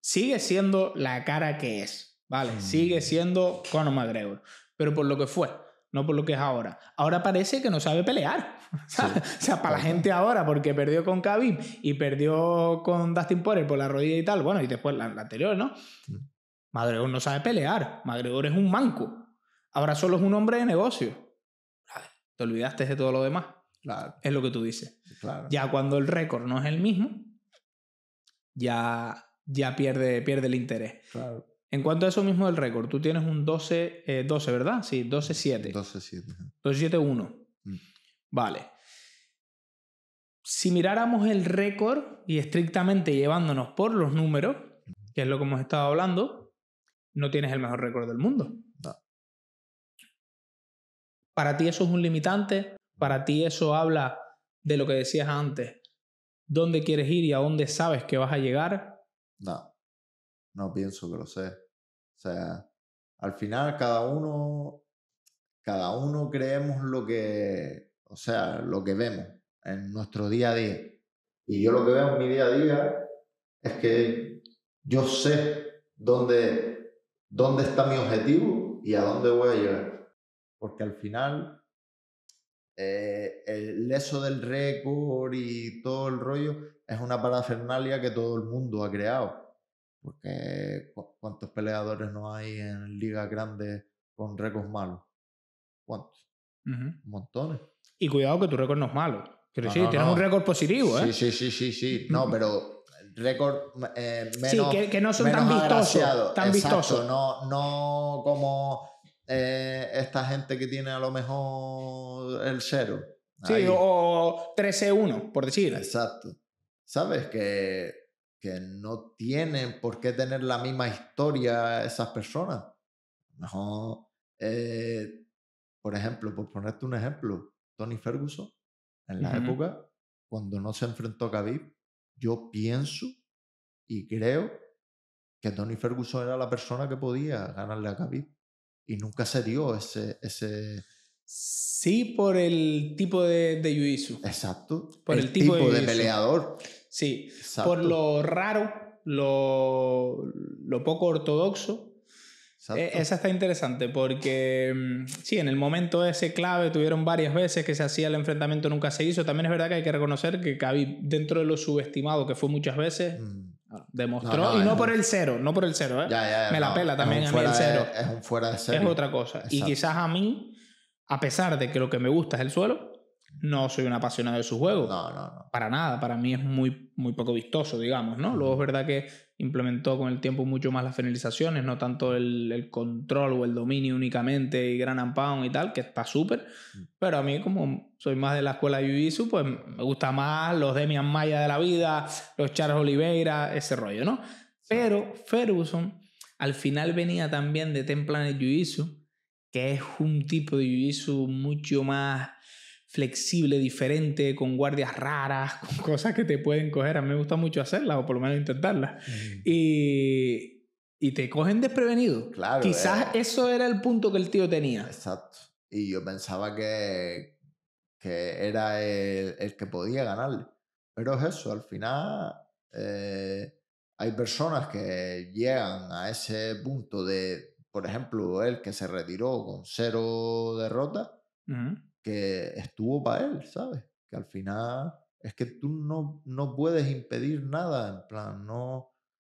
sigue siendo la cara que es, ¿vale? Sigue siendo Conor McGregor, pero por lo que fue, no por lo que es ahora. Ahora parece que no sabe pelear. O sea, para la gente ahora, porque perdió con Khabib y perdió con Dustin Poirier por la rodilla y tal, bueno, y después la, anterior, ¿no? Madregor no sabe pelear, McGregor es un manco. Ahora solo es un hombre de negocio. Te olvidaste de todo lo demás. Es lo que tú dices. Ya cuando el récord no es el mismo, ya ya pierde, pierde el interés. En cuanto a eso mismo del récord, tú tienes un 12, 12 eh, ¿verdad? Sí, 12-7. 12-7. 12-7-1. Vale. Si miráramos el récord y estrictamente llevándonos por los números, que es lo que hemos estado hablando, no tienes el mejor récord del mundo. Para ti eso es un limitante, para ti eso habla de lo que decías antes, dónde quieres ir y a dónde sabes que vas a llegar, no, no pienso que lo sé. O sea, al final cada uno, cada uno creemos lo que, o sea, lo que vemos en nuestro día a día. Y yo lo que veo en mi día a día es que yo sé dónde, dónde está mi objetivo y a dónde voy a llegar. Porque al final eh, el eso del récord y todo el rollo es una parafernalia que todo el mundo ha creado. Porque ¿cuántos peleadores no hay en ligas grandes con récords malos? ¿Cuántos? Montones. Y cuidado que tu récord no es malo. pero sí tienes un récord positivo, ¿eh? Sí, sí, sí, sí, No, pero récord eh, menos. Sí, que, no son tan vistosos. Tan vistosos. No, como eh, esta gente que tiene a lo mejor el cero. Sí, o 13-1, por decir. Exacto. ¿sabes? Que, que no tienen por qué tener la misma historia esas personas. Eh, por ejemplo, por ponerte un ejemplo, Tony Ferguson, en la época, cuando no se enfrentó a Khabib, yo pienso y creo que Tony Ferguson era la persona que podía ganarle a Khabib. Y nunca se dio ese... ese Sí, por el tipo de, de Exacto. Por el, tipo, de peleador. Sí, por lo raro, lo, poco ortodoxo. E, esa está interesante porque mm, sí, en el momento ese clave tuvieron varias veces que se hacía el enfrentamiento, nunca se hizo. También es verdad que hay que reconocer que dentro de lo subestimado que fue muchas veces, mm. demostró, y no por el cero, no por el cero, ¿eh? me la pela también a mí el cero. es fuera de cero. Es otra cosa. Y quizás a mí, a pesar de que lo que me gusta es el suelo, no soy un apasionado de su juego No, no, no. Para nada. Para mí es muy, muy poco vistoso, digamos, ¿no? Luego es verdad que implementó con el tiempo mucho más las finalizaciones, no tanto el, control o el dominio únicamente y gran Ampound y tal, que está súper. Mm. Pero a mí, como soy más de la escuela de Jiu-Jitsu, pues me gusta más los Demian Maya de la vida, los Charles Oliveira, ese rollo, ¿no? Pero Ferguson al final venía también de Templanet jitsu que es un tipo de Jiu-Jitsu mucho más flexible, diferente, con guardias raras, con cosas que te pueden coger. A mí me gusta mucho hacerlas o por lo menos intentarlas. Y, y, te cogen desprevenido. Claro. Quizás eh. eso era el punto que el tío tenía. Exacto. Y yo pensaba que, que era el, el que podía ganarle. Pero es eso, al final eh, hay personas que llegan a ese punto de, por ejemplo, el que se retiró con cero derrotas que estuvo para él, ¿sabes? Que al final es que tú no, no puedes impedir nada, en plan, no,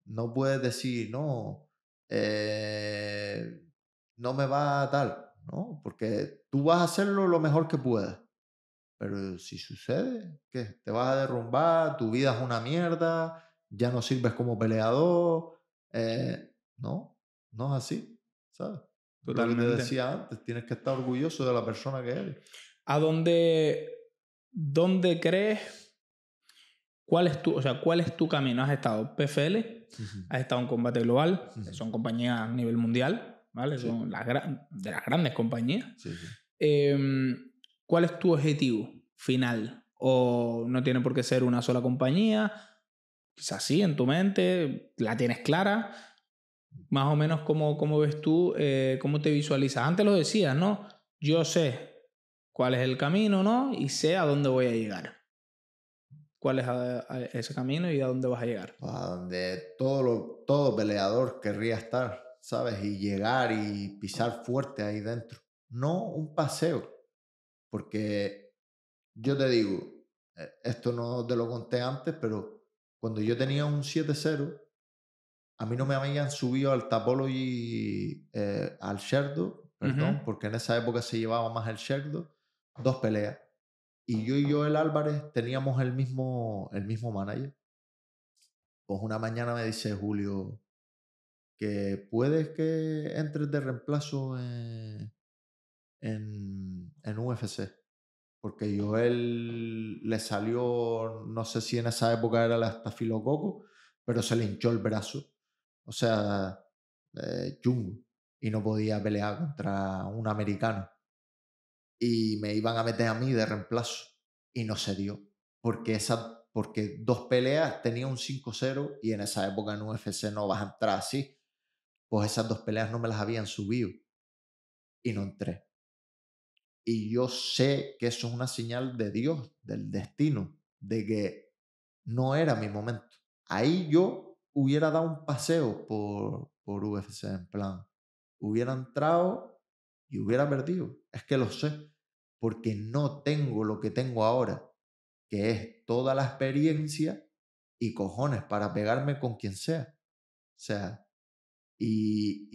no puedes decir, no, eh, no me va a tal, ¿no? Porque tú vas a hacerlo lo mejor que puedas. Pero si sucede, ¿qué? Te vas a derrumbar, tu vida es una mierda, ya no sirves como peleador, eh, ¿no? No es así, ¿sabes? Totalmente. Lo te decía antes, tienes que estar orgulloso de la persona que eres. ¿A dónde, dónde crees? ¿Cuál es, tu, o sea, ¿Cuál es tu camino? Has estado PFL, has estado en Combate Global, son compañías a nivel mundial, ¿vale? Son las de las grandes compañías. Em, ¿Cuál es tu objetivo final? ¿O no tiene por qué ser una sola compañía? Quizás sí, en tu mente, la tienes clara más o menos como cómo ves tú, eh, cómo te visualizas. Antes lo decías, ¿no? Yo sé cuál es el camino, ¿no? Y sé a dónde voy a llegar. ¿Cuál es ese camino y a dónde vas a llegar? A donde todo, lo, todo peleador querría estar, ¿sabes? Y llegar y pisar fuerte ahí dentro. No un paseo. Porque yo te digo, eh, esto no te lo conté antes, pero cuando yo tenía un 7-0, a mí no me habían subido al Tapology, y eh, al Sherdo, perdón, porque en esa época se llevaba más el Sherdo, dos peleas. Y yo y Joel Álvarez teníamos el mismo, el mismo manager. Pues una mañana me dice Julio que puedes que entres de reemplazo en, en, UFC. Porque Joel le salió, no sé si en esa época era la estafilococo, pero se le hinchó el brazo o sea, eh, y no podía pelear contra un americano. Y me iban a meter a mí de reemplazo y no se dio, porque, esa, porque dos peleas tenía un 5-0 y en esa época en UFC no vas a entrar así. Pues esas dos peleas no me las habían subido y no entré. Y yo sé que eso es una señal de Dios, del destino, de que no era mi momento. Ahí yo hubiera dado un paseo por, por UFC, en plan, hubiera entrado y hubiera perdido. Es que lo sé, porque no tengo lo que tengo ahora, que es toda la experiencia y cojones para pegarme con quien sea. O sea, y,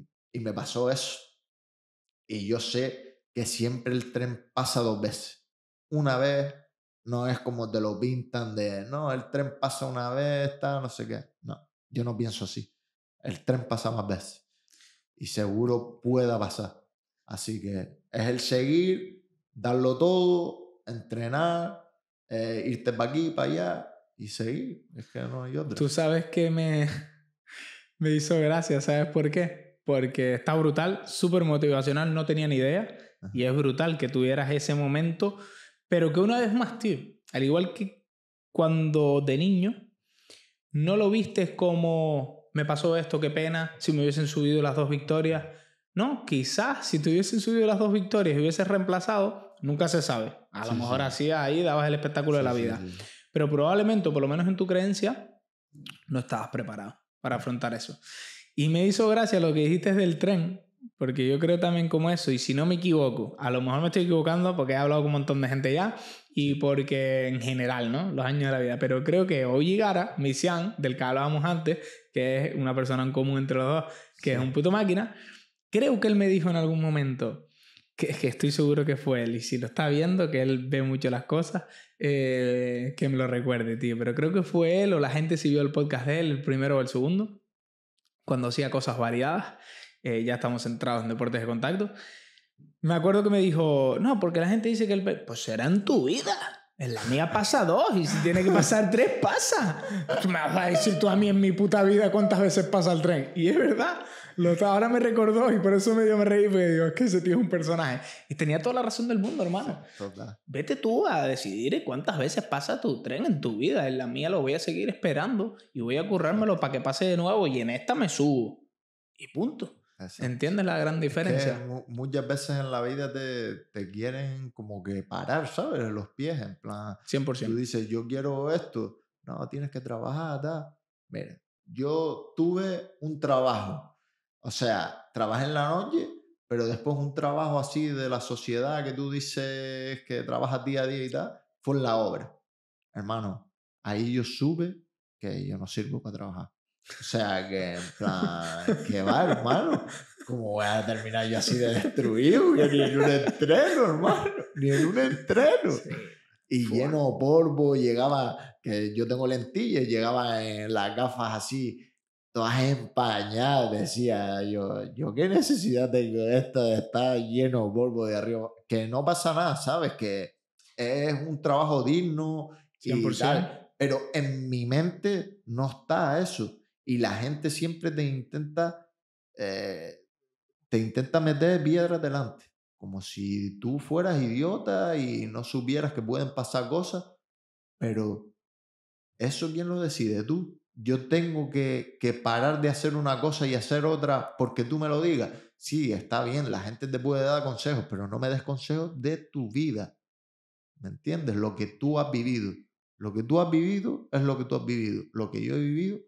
y, y me pasó eso. Y yo sé que siempre el tren pasa dos veces. Una vez no es como te lo pintan de, no, el tren pasa una vez, está, no sé qué. No, yo no pienso así. El tren pasa más veces. Y seguro pueda pasar. Así que es el seguir, darlo todo, entrenar, eh, irte para aquí, para allá y seguir. Es que no hay otro. Tú sabes que me, me hizo gracia, ¿sabes por qué? Porque está brutal, súper motivacional, no tenía ni idea. Y es brutal que tuvieras ese momento pero que una vez más, tío, al igual que cuando de niño, no lo viste como me pasó esto, qué pena, si me hubiesen subido las dos victorias. No, quizás si te hubiesen subido las dos victorias y hubieses reemplazado, nunca se sabe. A lo mejor así ahí dabas el espectáculo de la vida. Pero probablemente, por lo menos en tu creencia, no estabas preparado para afrontar eso. Y me hizo gracia lo que dijiste del tren, porque yo creo también como eso, y si no me equivoco, a lo mejor me estoy equivocando porque he hablado con un montón de gente ya y porque en general, ¿no? Los años de la vida. Pero creo que Gara Misian, del que hablábamos antes, que es una persona en común entre los dos, que es un puto máquina, creo que él me dijo en algún momento, que, que estoy seguro que fue él, y si lo está viendo, que él ve mucho las cosas, eh, que me lo recuerde, tío. Pero creo que fue él o la gente si vio el podcast de él, el primero o el segundo, cuando hacía cosas variadas eh, ya estamos centrados en deportes de contacto. Me acuerdo que me dijo, no, porque la gente dice que el... Pues será en tu vida. En la mía pasa dos y si tiene que pasar tres, pasa. me vas a decir tú a mí en mi puta vida cuántas veces pasa el tren. Y es verdad. Lo, ahora me recordó y por eso medio me reí porque digo, es que ese tío es un personaje. Y tenía toda la razón del mundo, hermano. Vete tú a decidir cuántas veces pasa tu tren en tu vida. En la mía lo voy a seguir esperando y voy a currármelo para que pase de nuevo y en esta me subo. Y punto. ¿Entiendes la gran diferencia? muchas veces en la vida te, quieren como que parar, ¿sabes? Los pies, en plan. 100%. Tú dices, yo quiero esto. No, tienes que trabajar, tal. Mira, yo tuve un trabajo. O sea, trabajé en la noche, pero después un trabajo así de la sociedad que tú dices que trabajas día a día y tal, fue en la obra. Hermano, ahí yo sube que yo no sirvo para trabajar. O sea, que plan, qué va, hermano. ¿Cómo voy a terminar yo así de destruido? ni en un entreno, hermano. Ni en un entreno. Y lleno de polvo, llegaba, que yo tengo lentillas, llegaba en las gafas así, todas empañadas. Decía yo, yo qué necesidad tengo de esto de estar lleno de polvo de arriba. Que no pasa nada, ¿sabes? Que es un trabajo digno y Pero en mi mente no está eso y la gente siempre te intenta, eh, te intenta meter piedras delante, como si tú fueras idiota y no supieras que pueden pasar cosas, pero eso quién lo decide tú. Yo tengo que, que parar de hacer una cosa y hacer otra porque tú me lo digas. Sí, está bien, la gente te puede dar consejos, pero no me des consejos de tu vida. ¿Me entiendes? Lo que tú has vivido. Lo que tú has vivido es lo que tú has vivido. Lo que yo he vivido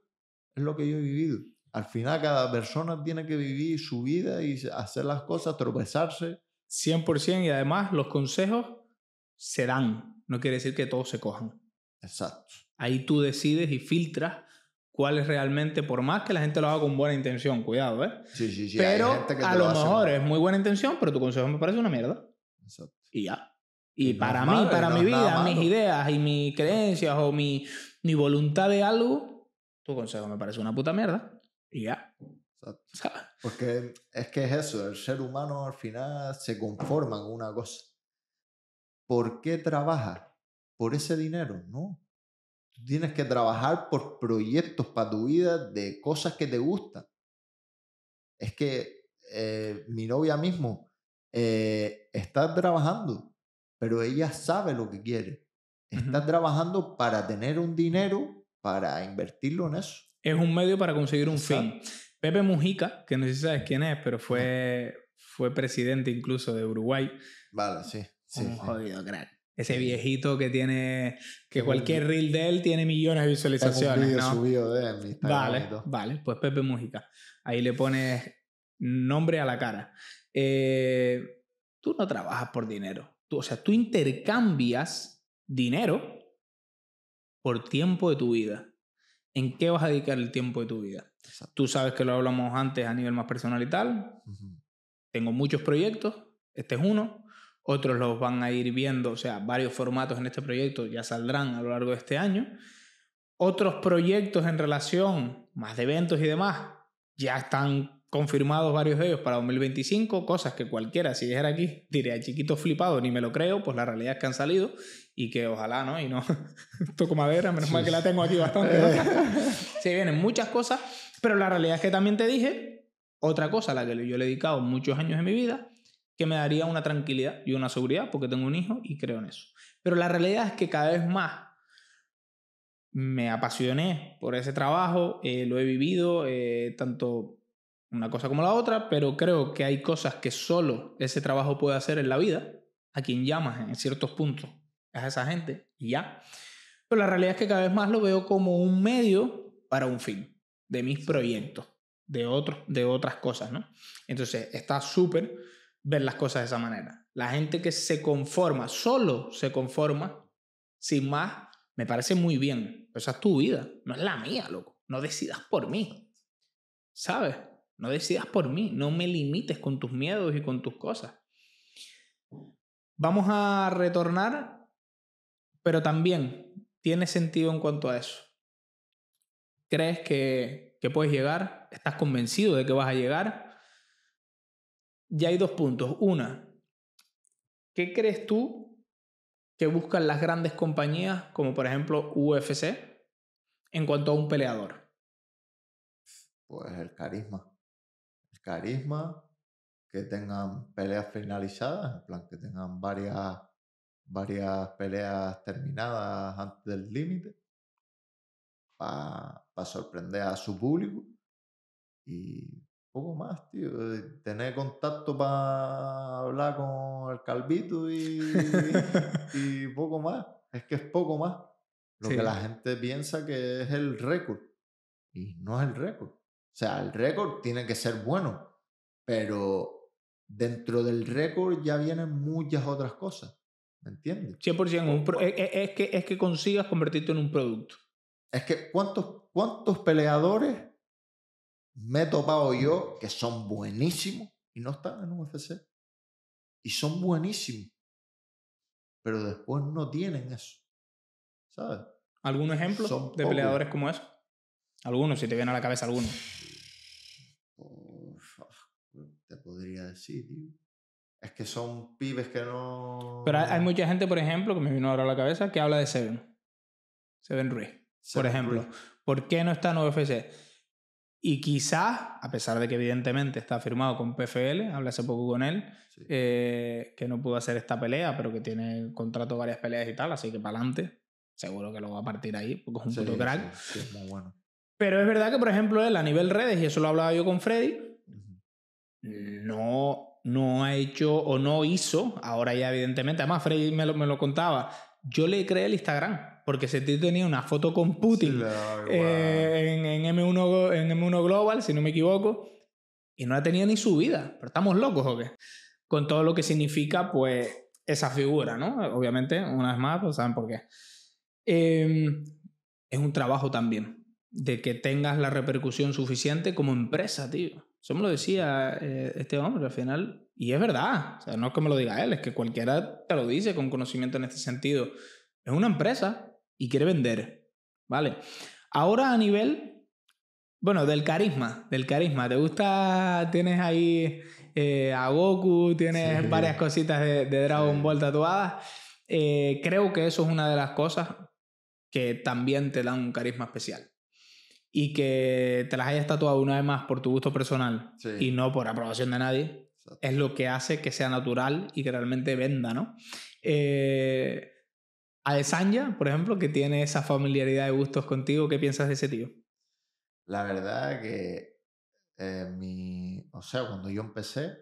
es lo que yo he vivido. Al final cada persona tiene que vivir su vida y hacer las cosas, tropezarse. 100% y además los consejos se dan, no quiere decir que todos se cojan. Exacto. Ahí tú decides y filtras cuál es realmente, por más que la gente lo haga con buena intención, cuidado, ¿eh? Sí, sí, sí. Pero a lo, mejor es muy buena intención, pero tu consejo me parece una mierda. Exacto. Y ya. Y para mí, para mi vida, mis ideas y mis creencias o mi, mi voluntad de algo, tu consejo me parece una puta mierda y ya. Porque es que es eso, el ser humano al final se conforma con una cosa. ¿Por qué trabaja? Por ese dinero, ¿no? Tú tienes que trabajar por proyectos para tu vida de cosas que te gustan. Es que eh, mi novia mismo eh, está trabajando, pero ella sabe lo que quiere. Está trabajando para tener un dinero para invertirlo en eso. Es un medio para conseguir un fin. Pepe Mujica, que no sé si sabes quién es, pero fue, fue presidente incluso de Uruguay. Vale, sí. un jodido crack. Ese viejito que tiene. que cualquier reel de él tiene millones de visualizaciones. Vale, vale, pues Pepe Mujica. Ahí le pones nombre a la cara. Eh, tú no trabajas por dinero. Tú, o sea, tú intercambias dinero por tiempo de tu vida. ¿En qué vas a dedicar el tiempo de tu vida? Tú sabes que lo hablamos antes a nivel más personal y tal. Tengo muchos proyectos, este es uno, otros los van a ir viendo, o sea, varios formatos en este proyecto ya saldrán a lo largo de este año. Otros proyectos en relación, más de eventos y demás, ya están confirmados varios de ellos para 2025, cosas que cualquiera, si dijera aquí, diría chiquito flipado, ni me lo creo, pues la realidad es que han salido y que ojalá, ¿no? Y no toco madera, menos mal que la tengo aquí bastante. Se sí, vienen muchas cosas, pero la realidad es que también te dije otra cosa a la que yo le he dedicado muchos años de mi vida, que me daría una tranquilidad y una seguridad porque tengo un hijo y creo en eso. Pero la realidad es que cada vez más me apasioné por ese trabajo, eh, lo he vivido, eh, tanto una cosa como la otra, pero creo que hay cosas que solo ese trabajo puede hacer en la vida, a quien llamas en ciertos puntos, es a esa gente y ya. Pero la realidad es que cada vez más lo veo como un medio para un fin, de mis proyectos, de, otros, de otras cosas, ¿no? Entonces está súper ver las cosas de esa manera. La gente que se conforma, solo se conforma, sin más, me parece muy bien. Esa es tu vida, no es la mía, loco. No decidas por mí. ¿Sabes? No decidas por mí, no me limites con tus miedos y con tus cosas. Vamos a retornar, pero también tiene sentido en cuanto a eso. ¿Crees que, puedes llegar? ¿Estás convencido de que vas a llegar? Ya hay dos puntos. Una, ¿qué crees tú que buscan las grandes compañías como por ejemplo UFC en cuanto a un peleador? Pues el carisma carisma, que tengan peleas finalizadas, en plan, que tengan varias, varias peleas terminadas antes del límite, para sorprender a su público. Y poco más, tío. Eh, tener contacto para hablar con el calvito y, poco más. Es que es poco más. Lo que la gente piensa que es el récord. Y no es el récord. O sea, el récord tiene que ser bueno, pero dentro del récord ya vienen muchas otras cosas. ¿Me entiendes? 100%. E, e, es, que, es que consigas convertirte en un producto. Es que ¿cuántos, cuántos peleadores me he topado yo que son buenísimos y no están en un UFC? Y son buenísimos. Pero después no tienen eso. ¿Sabes? ¿Algún ejemplo de peleadores como eso? Algunos, si te viene a la cabeza alguno. Mm, te podría decir, Es que son pibes que no. Pero hay, mucha gente, por ejemplo, que me vino ahora a la cabeza, que habla de Seven. Seven Ruiz, por ejemplo. ¿Por qué no está en UFC? Y quizás, a pesar de que evidentemente está firmado con PFL, hablé hace poco con él, eh, que no pudo hacer esta pelea, pero que tiene contrato varias peleas y tal, así que para adelante. Seguro que lo va a partir ahí, porque es un puto crack. Pero es verdad que, por ejemplo, él a nivel redes, y eso lo hablaba yo con Freddy, no, no ha hecho o no hizo, ahora ya evidentemente, además Freddy me lo, me lo contaba, yo le creé el Instagram. Porque se tenía una foto con Putin eh, en, en, M1, en M1 Global, si no me equivoco, y no la tenía ni subida. Pero estamos locos, ¿o qué? Con todo lo que significa, pues, esa figura, ¿no? Obviamente, una vez más, pues saben por qué. Eh, es un trabajo también, de que tengas la repercusión suficiente como empresa, tío. Eso me lo decía eh, este hombre al final, y es verdad, sea, no es que me lo diga él, es que cualquiera te lo dice con conocimiento en este sentido. Es una empresa y quiere vender, ¿vale? Ahora a nivel, bueno, del carisma, del carisma, ¿te gusta? Tienes ahí eh, a Goku, tienes varias cositas de, Dragon Ball tatuadas. Eh, creo que eso es una de las cosas que también te dan un carisma especial y que te las hayas tatuado una vez más por tu gusto personal y no por aprobación de nadie, es lo que hace que sea natural y que realmente venda, ¿no? Eh, Adesanya, por ejemplo, que tiene esa familiaridad de gustos contigo, ¿qué piensas de ese tío? La verdad que eh, mi... O sea, cuando yo empecé,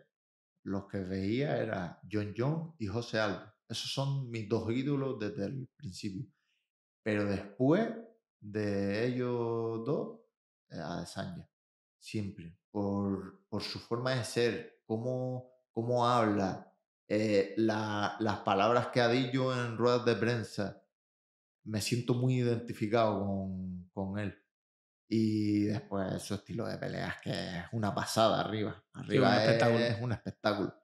los que veía era John John y José Aldo. Esos son mis dos ídolos desde el principio. Pero después de ellos dos eh, a desaña siempre, por, por, su forma de ser, cómo, cómo habla, eh, la, las palabras que ha dicho en ruedas de prensa. Me siento muy identificado con, con él. Y después su estilo de peleas, que es una pasada arriba. Arriba es un espectáculo.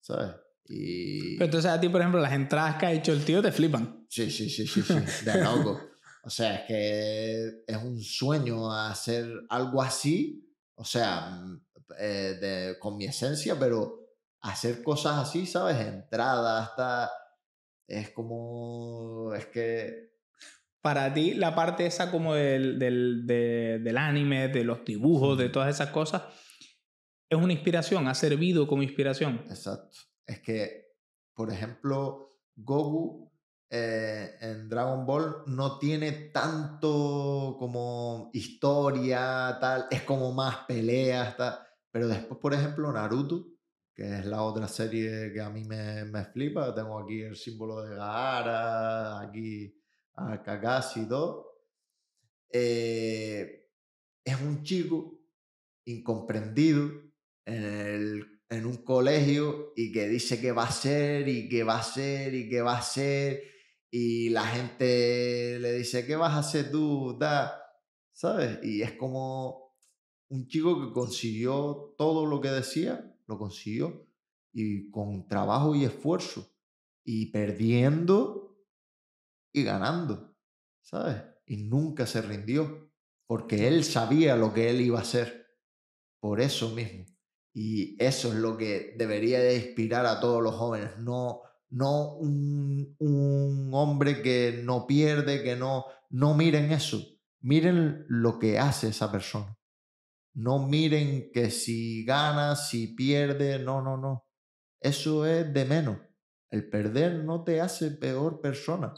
¿Sabes? Y... entonces a ti, por ejemplo, las entradas que ha hecho el tío te flipan. Sí, sí, sí, sí, De loco. O sea, es que es un sueño hacer algo así, o sea, mm, eh, de, con mi esencia, pero hacer cosas así, ¿sabes? Entrada hasta... Es como... Es que... Para ti, la parte esa como del, del, del anime, de los dibujos, de todas esas cosas, es una inspiración, ha servido como inspiración. Exacto. Es que, por ejemplo, Goku eh, en Dragon Ball no tiene tanto como historia, tal, es como más peleas, Pero después, por ejemplo, Naruto, que es la otra serie que a mí me, flipa, tengo aquí el símbolo de Gaara, aquí a Kakashi y todo. Eh, es un chico incomprendido en, en un colegio y que dice que va a ser y que va a ser y que va a ser y la gente le dice, ¿qué vas a hacer tú? ¿Sabes? Y es como un chico que consiguió todo lo que decía, lo consiguió, y con trabajo y esfuerzo, y perdiendo y ganando, ¿sabes? Y nunca se rindió, porque él sabía lo que él iba a hacer, por eso mismo. Y eso es lo que debería de inspirar a todos los jóvenes, no no un, un, hombre que no pierde, que no... No miren eso, miren lo que hace esa persona. No miren que si gana, si pierde, no, no, no. Eso es de menos. El perder no te hace peor persona.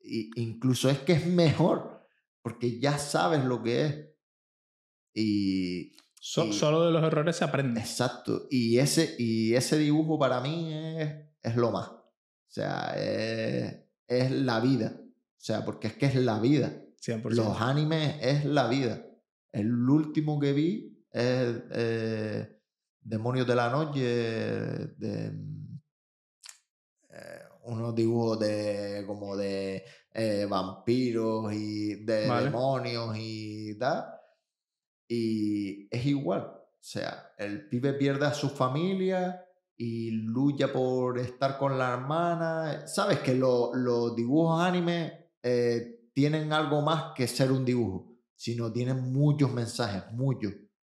incluso es que es mejor, porque ya sabes lo que es. Y solo de los errores se aprende. Exacto. Y ese, y ese dibujo para mí es es lo más. O sea, es, es la vida. O sea, porque es que es la vida. 100%. Los animes es la vida. El último que vi es eh, Demonios de la Noche, de mm, eh, unos dibujos de como de eh, vampiros y de demonios y tal. Y es igual. O sea, el pibe pierde a su familia, y lucha por estar con la hermana. Sabes que lo, los dibujos anime eh, tienen algo más que ser un dibujo, sino tienen muchos mensajes, muchos.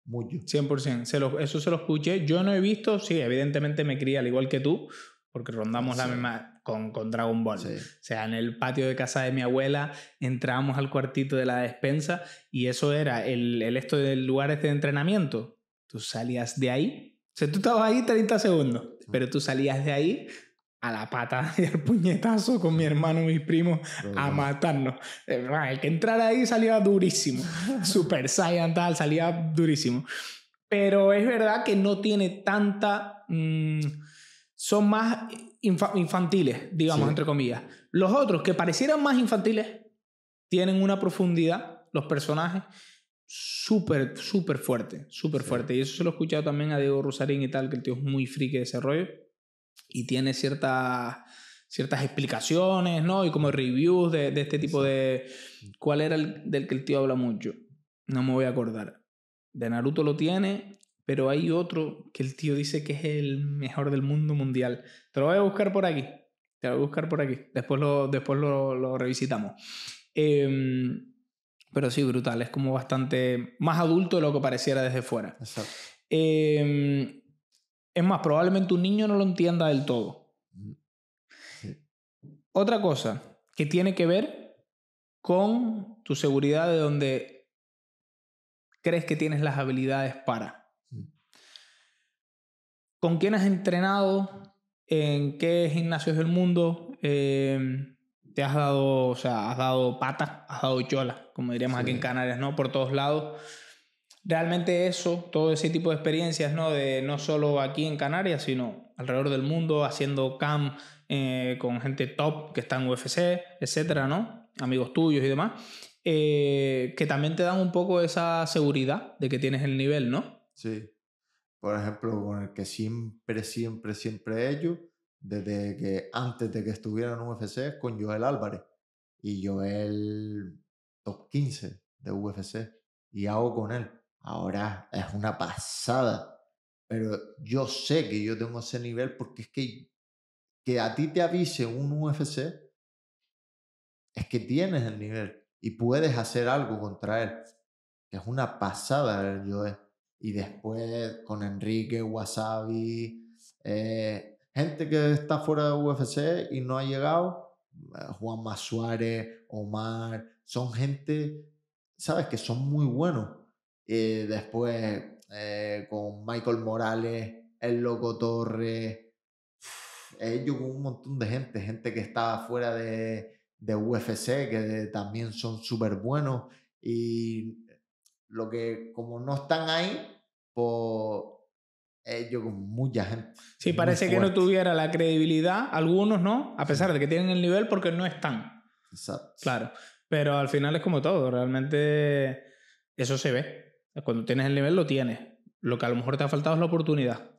muchos 100%. Se lo, eso se lo escuché. Yo no he visto, sí, evidentemente me cría al igual que tú, porque rondamos la misma con, con Dragon Ball. O sea, en el patio de casa de mi abuela entrábamos al cuartito de la despensa y eso era el, esto del lugar este de entrenamiento. Tú salías de ahí sea, tú estabas ahí 30 segundos, pero tú salías de ahí a la pata y al puñetazo con mi hermano y mis primos a matarnos. Eh, el que entrara ahí salía durísimo. Super Saiyan tal, salía durísimo. Pero es verdad que no tiene tanta... Mm, son más infantiles, digamos, entre comillas. Los otros, que parecieran más infantiles, tienen una profundidad, los personajes, súper, súper fuerte, súper fuerte. Y eso se lo he escuchado también a Diego Rosarín y tal, que el tío es muy friki de ese rollo y tiene ciertas ciertas explicaciones, ¿no? Y como reviews de, este tipo de... ¿Cuál era el del que el tío habla mucho? No me voy a acordar. De Naruto lo tiene, pero hay otro que el tío dice que es el mejor del mundo mundial. Te lo voy a buscar por aquí. Te lo voy a buscar por aquí. Después lo, después lo, lo revisitamos. Eh, pero sí, brutal. Es como bastante más adulto de lo que pareciera desde fuera. Exacto. Em, es más, probablemente un niño no lo entienda del todo. Otra cosa que tiene que ver con tu seguridad de donde crees que tienes las habilidades para. ¿Con quién has entrenado? ¿En qué gimnasios del mundo? Em, te has dado, o sea, has dado pata, has dado chola, como diríamos aquí en Canarias, ¿no? Por todos lados. Realmente eso, todo ese tipo de experiencias, ¿no? De no solo aquí en Canarias, sino alrededor del mundo, haciendo cam eh, con gente top que está en UFC, etcétera, ¿no? Amigos tuyos y demás, eh, que también te dan un poco esa seguridad de que tienes el nivel, ¿no? Sí. Por ejemplo, con el que siempre, siempre, siempre ellos desde que antes de que estuviera en UFC con Joel Álvarez. Y Joel top 15 de UFC. Y hago con él. Ahora es una pasada. Pero yo sé que yo tengo ese nivel porque es que, que a ti te avise un UFC es que tienes el nivel y puedes hacer algo contra él. Que es una pasada el Joel. Y después con Enrique, Wasabi, eh, gente que está fuera de UFC y no ha llegado, eh, Juan Suárez, Omar, son gente, ¿sabes? Que son muy buenos. Y después eh, con Michael Morales, el Loco Torres, ellos con un montón de gente, gente que está fuera de, de UFC, que también son súper buenos. Y lo que, como no están ahí, pues eh, yo con mucha gente. Sí, parece que no tuviera la credibilidad, algunos no, a pesar de que tienen el nivel porque no están. Exacto. Claro, pero al final es como todo, realmente eso se ve. Cuando tienes el nivel lo tienes. Lo que a lo mejor te ha faltado es la oportunidad.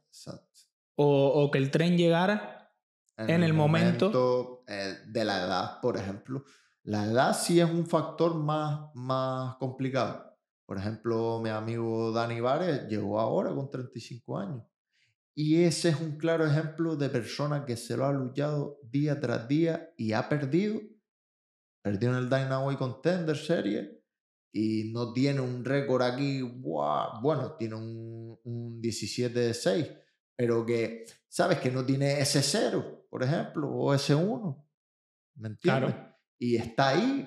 O, que el tren llegara en, el momento, eh, de la edad, por ejemplo. La edad sí es un factor más, más complicado por ejemplo, mi amigo Dani Vares llegó ahora con 35 años. Y ese es un claro ejemplo de persona que se lo ha luchado día tras día y ha perdido. Perdió en el Dynaway Contender Series y no tiene un récord aquí, bueno, tiene un, 17 de 6, pero que, ¿sabes? Que no tiene ese 0, por ejemplo, o ese 1, ¿me Claro. Y está ahí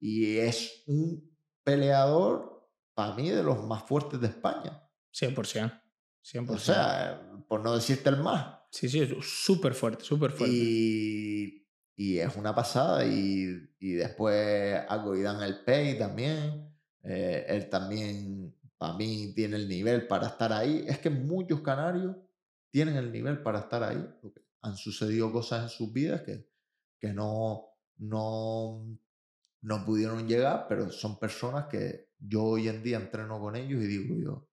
y es un peleador para mí, de los más fuertes de España. 100%. 100%. O sea, por no decirte el más. Sí, sí, súper fuerte, súper fuerte. Y, es una pasada. Y, después hago y el pay también. Eh, él también, para mí, tiene el nivel para estar ahí. Es que muchos canarios tienen el nivel para estar ahí. han sucedido cosas en sus vidas que, que no, no, no pudieron llegar, pero son personas que yo hoy en día entreno con ellos y digo yo,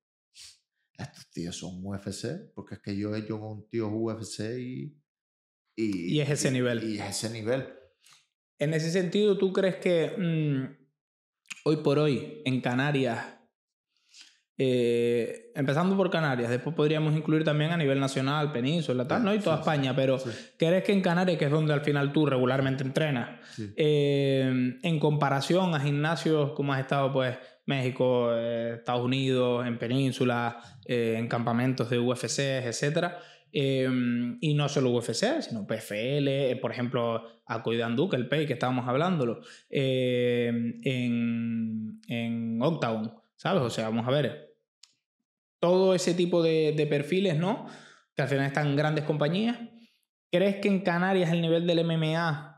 estos tíos son UFC, porque es que yo he hecho con un tío UFC y... Y, es ese nivel. Y es ese nivel. En ese sentido, ¿tú crees que mm, hoy por hoy en Canarias, eh, empezando por Canarias, después podríamos incluir también a nivel nacional, península, tal, ¿no? Y toda España, pero ¿crees que en Canarias, que es donde al final tú regularmente entrenas, eh, en comparación a gimnasios como has estado, pues, México, eh, Estados Unidos, en penínsulas, eh, en campamentos de UFC, etc. Em, y no solo UFC, sino PFL, eh, por ejemplo, a Duke el pay... E que estábamos hablándolo, em, en, en Octagon, ¿sabes? O sea, vamos a ver, todo ese tipo de, de perfiles, ¿no? Que al final están grandes compañías. ¿Crees que en Canarias el nivel del MMA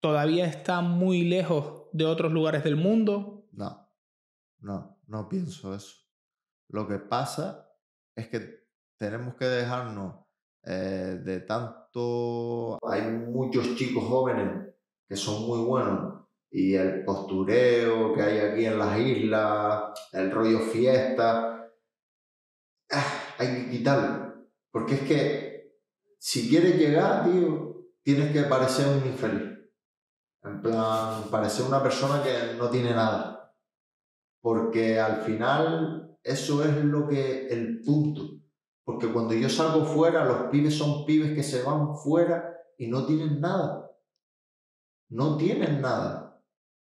todavía está muy lejos de otros lugares del mundo? No, no, no pienso eso. Lo que pasa es que tenemos que dejarnos eh, de tanto... Hay muchos chicos jóvenes que son muy buenos y el postureo que hay aquí en las islas, el rollo fiesta, ah, hay que quitarlo. Porque es que si quieres llegar, tío, tienes que parecer un infeliz. En plan, parecer una persona que no tiene nada. Porque al final eso es lo que el punto. Porque cuando yo salgo fuera, los pibes son pibes que se van fuera y no tienen nada. No tienen nada.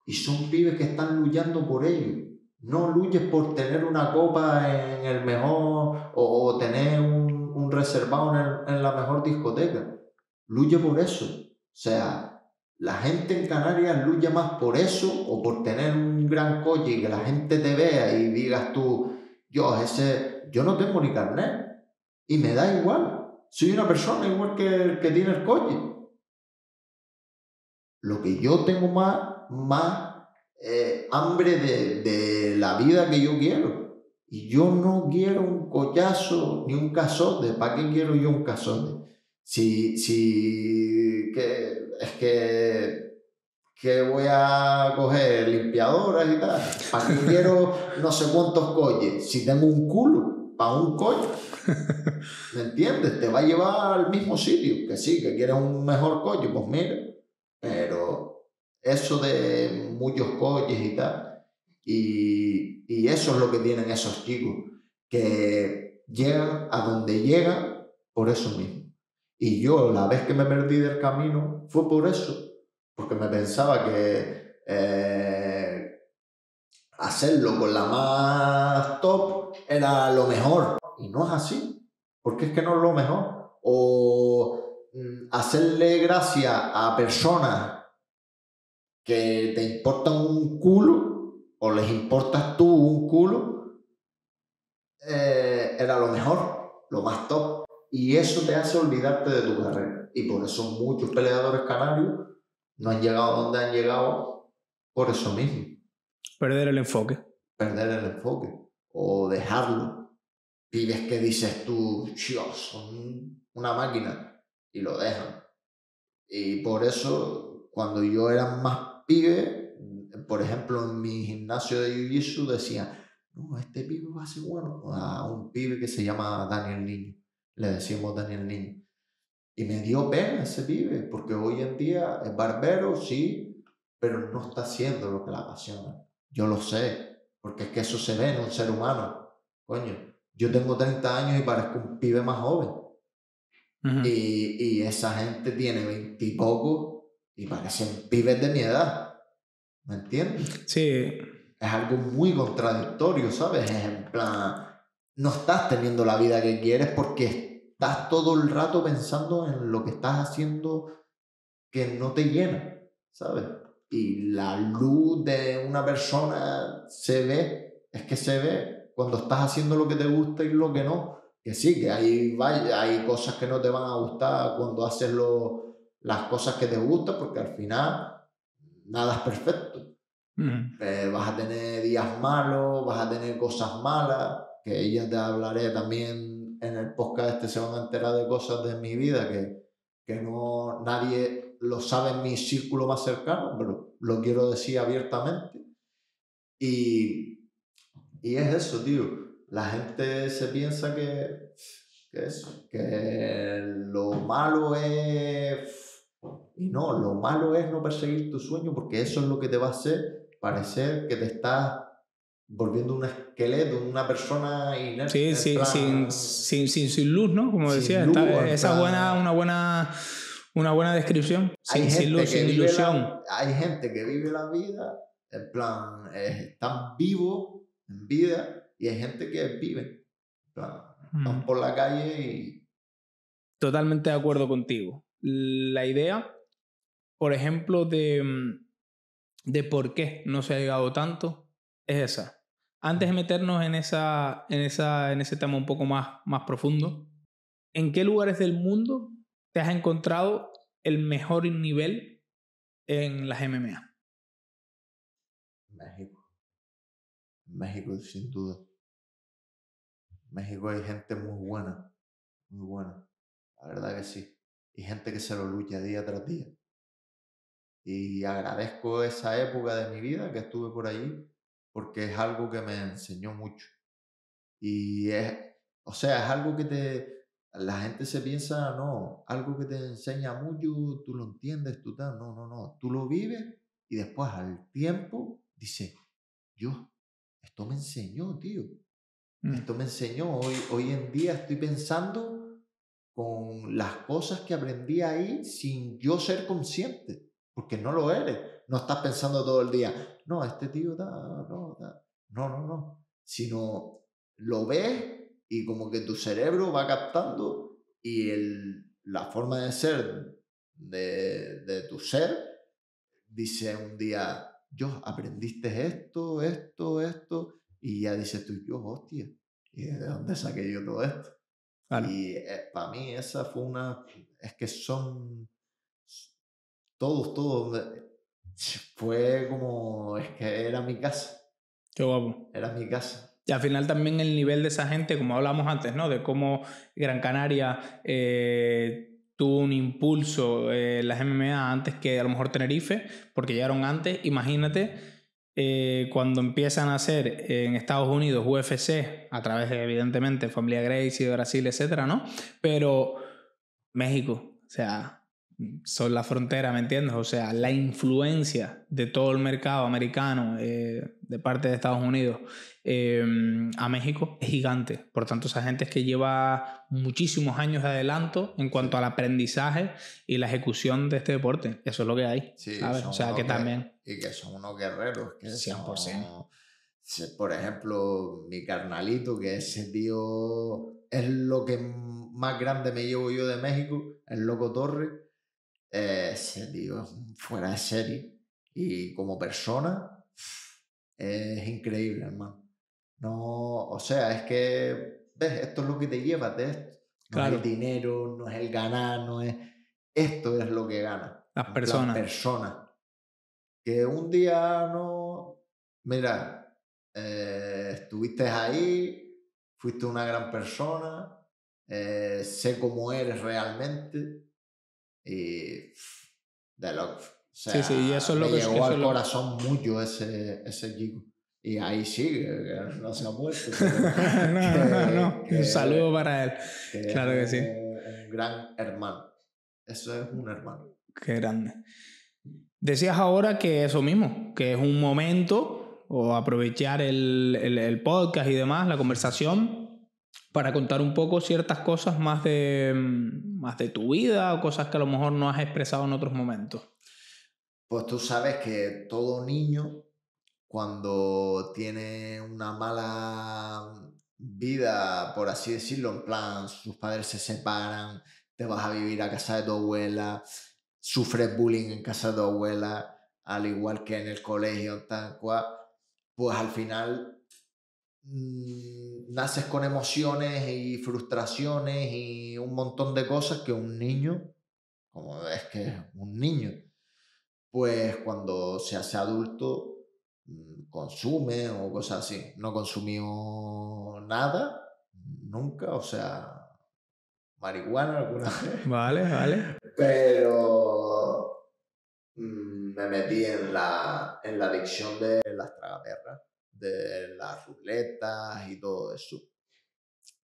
Y son pibes que están luchando por ello. No luches por tener una copa en el mejor o, tener un, reservado en, la mejor discoteca. luche por eso. O sea, la gente en Canarias lucha más por eso o por tener un gran coche y que la gente te vea y digas tú, yo, ese, yo no tengo ni carnet y me da igual. Soy una persona igual que el que tiene el coche. Lo que yo tengo más, más eh, hambre de, la vida que yo quiero. Y yo no quiero un collazo ni un casote. ¿Para qué quiero yo un casote? Si, si que es que que voy a coger limpiadoras y tal. ¿Para qué quiero no sé cuántos coches? Si tengo un culo, para un coche. ¿Me entiendes? Te va a llevar al mismo sitio. Que sí, que quieres un mejor coche, pues mira. Pero eso de muchos coches y tal. Y, y eso es lo que tienen esos chicos. Que llegan a donde llegan por eso mismo. Y yo la vez que me perdí del camino fue por eso, porque me pensaba que eh, hacerlo con la más top era lo mejor. Y no es así, porque es que no es lo mejor. O mm, hacerle gracia a personas que te importan un culo o les importas tú un culo, eh, era lo mejor, lo más top y eso te hace olvidarte de tu carrera. Y por eso muchos peleadores canarios no han llegado donde han llegado por eso mismo. Perder el enfoque. Perder el enfoque o dejarlo. Pibes que dices tú, son una máquina y lo dejan. Y por eso, cuando yo era más pibe, por ejemplo, en mi gimnasio de Jiu-Jitsu no, este pibe va a ser bueno, a un pibe que se llama Daniel Niño le decimos Daniel Niño. Y me dio pena ese pibe. porque hoy en día es barbero, sí, pero no está haciendo lo que la apasiona. Yo lo sé, porque es que eso se ve en un ser humano. Coño, yo tengo 30 años y parezco un pibe más joven. y, y, esa gente tiene 20 y poco y parecen pibes de mi edad. ¿Me entiendes? Sí. Es algo muy contradictorio, ¿sabes? Es en plan, no estás teniendo la vida que quieres porque estás todo el rato pensando en lo que estás haciendo que no te llena, ¿sabes? Y la luz de una persona se ve, es que se ve cuando estás haciendo lo que te gusta y lo que no. Que sí, que hay, cosas que no te van a gustar cuando haces las cosas que te gustan, porque al final nada es perfecto. Mm. Eh, vas a tener días malos, vas a tener cosas malas, que ella te hablaré también en el podcast, este se van a enterar de cosas de mi vida que, que no nadie lo sabe en mi círculo más cercano, pero lo quiero decir abiertamente. Y, y es eso, tío. La gente se piensa que, que, que lo malo es... Y no, lo malo es no perseguir tu sueño porque eso es lo que te va a hacer parecer que te estás volviendo un esqueleto, una persona inerte. sin, sin, sin, luz, ¿no? Como decía, esa buena, una buena una buena descripción. sin, luz, sin ilusión. hay gente que vive la vida, en plan, eh, están vivos en vida y hay gente que vive. Mm. por la calle y. Totalmente de acuerdo contigo. La idea, por ejemplo, de, mm, de por qué no se ha llegado tanto es esa. Antes de meternos en, esa, esa, en ese tema un poco más, más profundo, ¿en qué lugares del mundo te has encontrado el mejor nivel en las MMA? México. México, sin duda. México hay gente muy buena, muy buena. La verdad que sí. Y gente que se lo lucha día tras día. Y agradezco esa época de mi vida que estuve por allí, porque es algo que me enseñó mucho. Y es, o sea, es algo que te, la gente se piensa, no, algo que te enseña mucho, tú lo entiendes, tú tal, no, no, no, tú lo vives y después al tiempo dice yo, esto me enseñó, tío, mm. esto me enseñó, hoy, hoy en día estoy pensando con las cosas que aprendí ahí sin yo ser consciente, porque no lo eres, no estás pensando todo el día, no, este tío da, no, No, no, no. Sino lo ves y como que tu cerebro va captando y el, la forma de ser de, de tu ser dice un día, yo aprendiste esto, esto, esto, y ya dices tú, yo, hostia, ¿y de dónde saqué yo todo esto? Y eh, para mí esa fue una, es que son todos, todos, eh, fue como, es que era mi casa. Qué guapo. Era mi casa. Y al final también el nivel de esa gente, como hablamos antes, ¿no? De cómo Gran Canaria eh, tuvo un impulso en eh, las MMA antes que a lo mejor Tenerife, porque llegaron antes. Imagínate eh, cuando empiezan a hacer en Estados Unidos UFC, a través de, evidentemente, Familia Gracie de Brasil, etcétera, ¿no? Pero México, o sea, son la frontera, ¿me entiendes? O sea, la influencia de todo el mercado americano eh, de parte de Estados Unidos eh, a México es gigante. Por tanto, esa gente es que lleva muchísimos años de adelanto en cuanto al aprendizaje y la ejecución de este deporte. Eso es lo que hay. Sí, ¿sabes? O sea, que también... Y que son unos guerreros. Que 100%. por ejemplo, mi carnalito, que ese tío es lo que más grande me llevo yo de México, el Loco Torre eh, ese fuera de serie. Y como persona, es increíble, hermano. No, o sea, es que, ves, esto es lo que te lleva No es el dinero, no es el ganar, no es... Esto es lo que gana. Las personas. personas. Que un día no... Mira, eh, estuviste ahí, fuiste una gran persona, eh, sé cómo eres realmente y de lo, sí, sí, eso es lo que llegó al corazón mucho ese, ese chico. Y ahí sigue, sí, no se ha muerto. no, no, no, Un saludo para él. claro que sí. Un gran hermano. Eso es un hermano. Qué grande. Decías ahora que eso mismo, que es un momento o aprovechar el, el, el podcast y demás, la conversación, para contar un poco ciertas cosas más de, más de tu vida o cosas que a lo mejor no has expresado en otros momentos. Pues tú sabes que todo niño, cuando tiene una mala vida, por así decirlo, en plan, sus padres se separan, te vas a vivir a casa de tu abuela, sufres bullying en casa de tu abuela, al igual que en el colegio, cual, pues al final Mm, naces con emociones y frustraciones y un montón de cosas que un niño, como es que es un niño, pues cuando se hace adulto mm, consume o cosas así. No consumió nada, nunca, o sea, marihuana alguna vez. Vale, vale. Pero mm, me metí en la, en la adicción de las tragaperras de las ruletas y todo eso.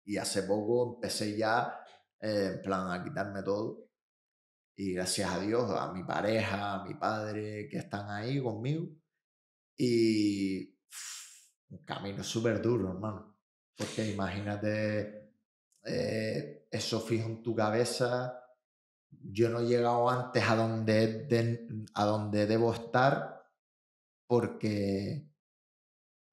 Y hace poco empecé ya, eh, en plan, a quitarme todo. Y gracias a Dios, a mi pareja, a mi padre, que están ahí conmigo. Y un camino súper duro, hermano. Porque imagínate eh, eso fijo en tu cabeza. Yo no he llegado antes a donde, a donde debo estar porque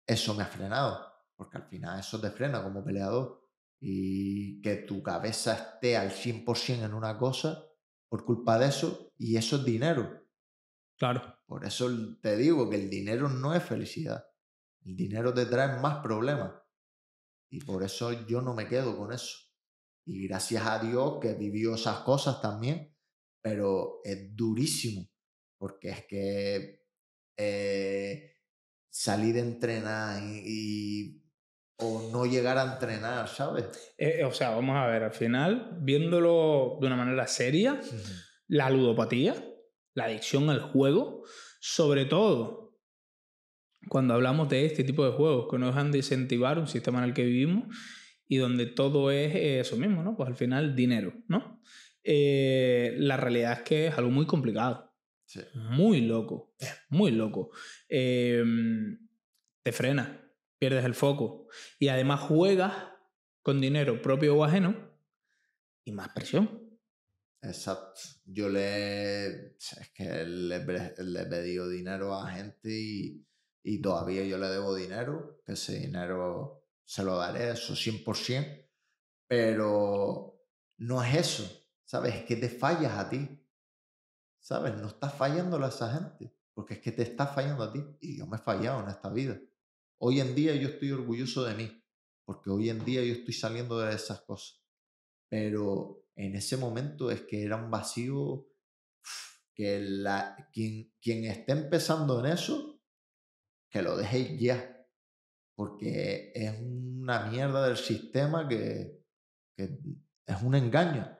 eso me ha frenado, porque al final eso te frena como peleador. Y que tu cabeza esté al 100% en una cosa por culpa de eso, y eso es dinero. Claro. Por eso te digo que el dinero no es felicidad. El dinero te trae más problemas. Y por eso yo no me quedo con eso. Y gracias a Dios que vivió esas cosas también, pero es durísimo, porque es que eh, salir a entrenar y, o no llegar a entrenar, ¿sabes? Eh, o sea, vamos a ver, al final, viéndolo de una manera seria, la ludopatía, la adicción al juego, sobre todo cuando hablamos de este tipo de juegos que nos han de incentivar un sistema en el que vivimos y donde todo es eh, eso mismo, ¿no? Pues al final dinero, ¿no? Eh, la realidad es que es algo muy complicado. Muy loco, muy loco. Em, te frena, pierdes el foco y además juegas con dinero propio o ajeno y más presión. Exacto. Yo le, que le, he pedido dinero a gente y, todavía yo le debo dinero, que ese dinero se lo daré, eso 100%, pero no es eso, ¿sabes? Es que te fallas a ti. ¿sabes? No está fallando a esa gente, porque es que te está fallando a ti. Y yo me he fallado en esta vida. Hoy en día yo estoy orgulloso de mí, porque hoy en día yo estoy saliendo de esas cosas. Pero en ese momento es que era un vacío que la, quien, quien esté empezando en eso, que lo deje ya, porque es una mierda del sistema que, que es un engaño,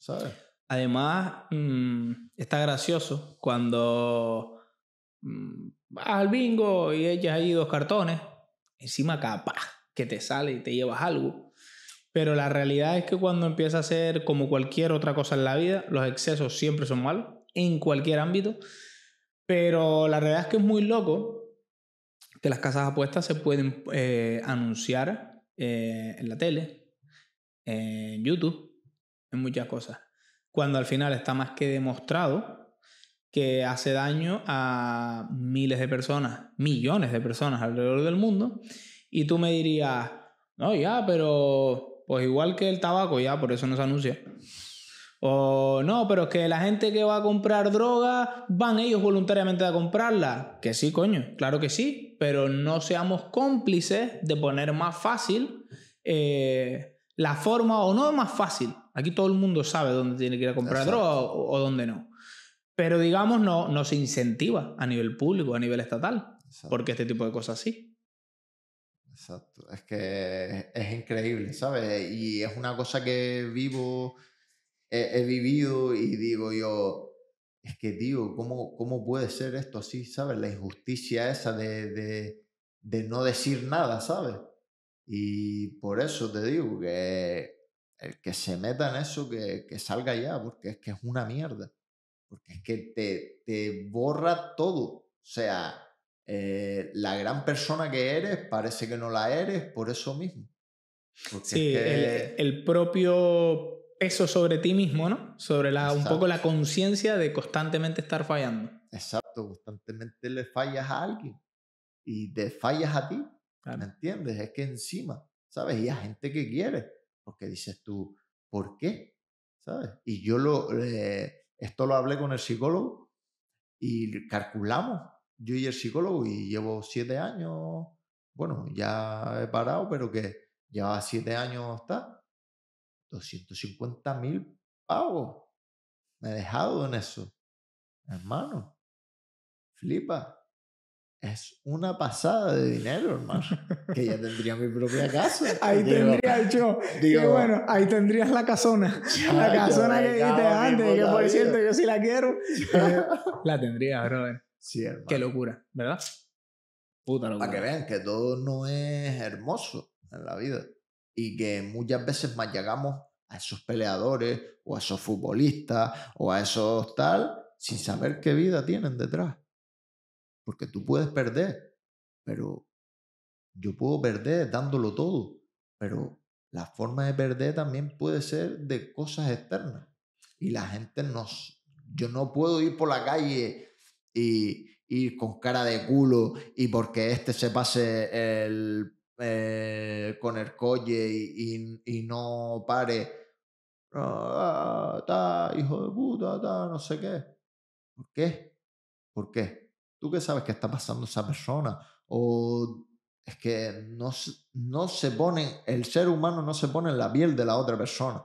¿sabes? Además, mm, está gracioso cuando mm, vas al bingo y echas ahí dos cartones, encima capaz que te sale y te llevas algo. Pero la realidad es que cuando empieza a ser como cualquier otra cosa en la vida, los excesos siempre son malos, en cualquier ámbito. Pero la realidad es que es muy loco que las casas apuestas se pueden eh, anunciar eh, en la tele, en YouTube, en muchas cosas cuando al final está más que demostrado que hace daño a miles de personas, millones de personas alrededor del mundo, y tú me dirías, no, ya, pero pues igual que el tabaco, ya, por eso no se anuncia. O no, pero es que la gente que va a comprar droga, van ellos voluntariamente a comprarla. Que sí, coño, claro que sí, pero no seamos cómplices de poner más fácil eh, la forma, o no más fácil, Aquí todo el mundo sabe dónde tiene que ir a comprar droga o, dónde no. Pero digamos, no, no se incentiva a nivel público, a nivel estatal, porque este tipo de cosas sí. Exacto, es que es increíble, ¿sabes? Y es una cosa que vivo, he, vivido y digo yo, es que, digo, ¿cómo, ¿cómo puede ser esto así, ¿sabes? La injusticia esa de, de, de no decir nada, ¿sabes? Y por eso te digo que el que se meta en eso, que, salga ya, porque es que es una mierda. Porque es que te, te borra todo. O sea, eh, la gran persona que eres parece que no la eres por eso mismo. sí, el, propio peso sobre ti mismo, ¿no? Sobre la, un poco la conciencia de constantemente estar fallando. Exacto, constantemente le fallas a alguien y te fallas a ti. ¿Me entiendes? Es que encima, ¿sabes? Y a gente que quiere porque dices tú, ¿por qué? ¿Sabes? Y yo lo, eh, esto lo hablé con el psicólogo y calculamos, yo y el psicólogo, y llevo siete años, bueno, ya he parado, pero que lleva siete años está, 250 mil pavos. Me he dejado en eso. Hermano, flipa es una pasada de dinero, hermano. que ya tendría mi propia casa. Ahí tendría yo. Digo, y bueno, ahí tendrías la casona. la casona que dije antes, que por cierto yo sí la quiero. Eh, la tendría, brother. Sí, Qué locura, ¿verdad? Puta locura. Para que vean que todo no es hermoso en la vida. Y que muchas veces más llegamos a esos peleadores o a esos futbolistas o a esos tal sin saber qué vida tienen detrás porque tú puedes perder, pero yo puedo perder dándolo todo, pero la forma de perder también puede ser de cosas externas. Y la gente nos... Yo no puedo ir por la calle y ir con cara de culo y porque este se pase el, eh, con el coche y, y, no pare. Ah, ah, ta, hijo de puta, ta, no sé qué. ¿Por qué? ¿Por qué? ¿Tú qué sabes que está pasando esa persona? O es que no, no se pone, el ser humano no se pone en la piel de la otra persona.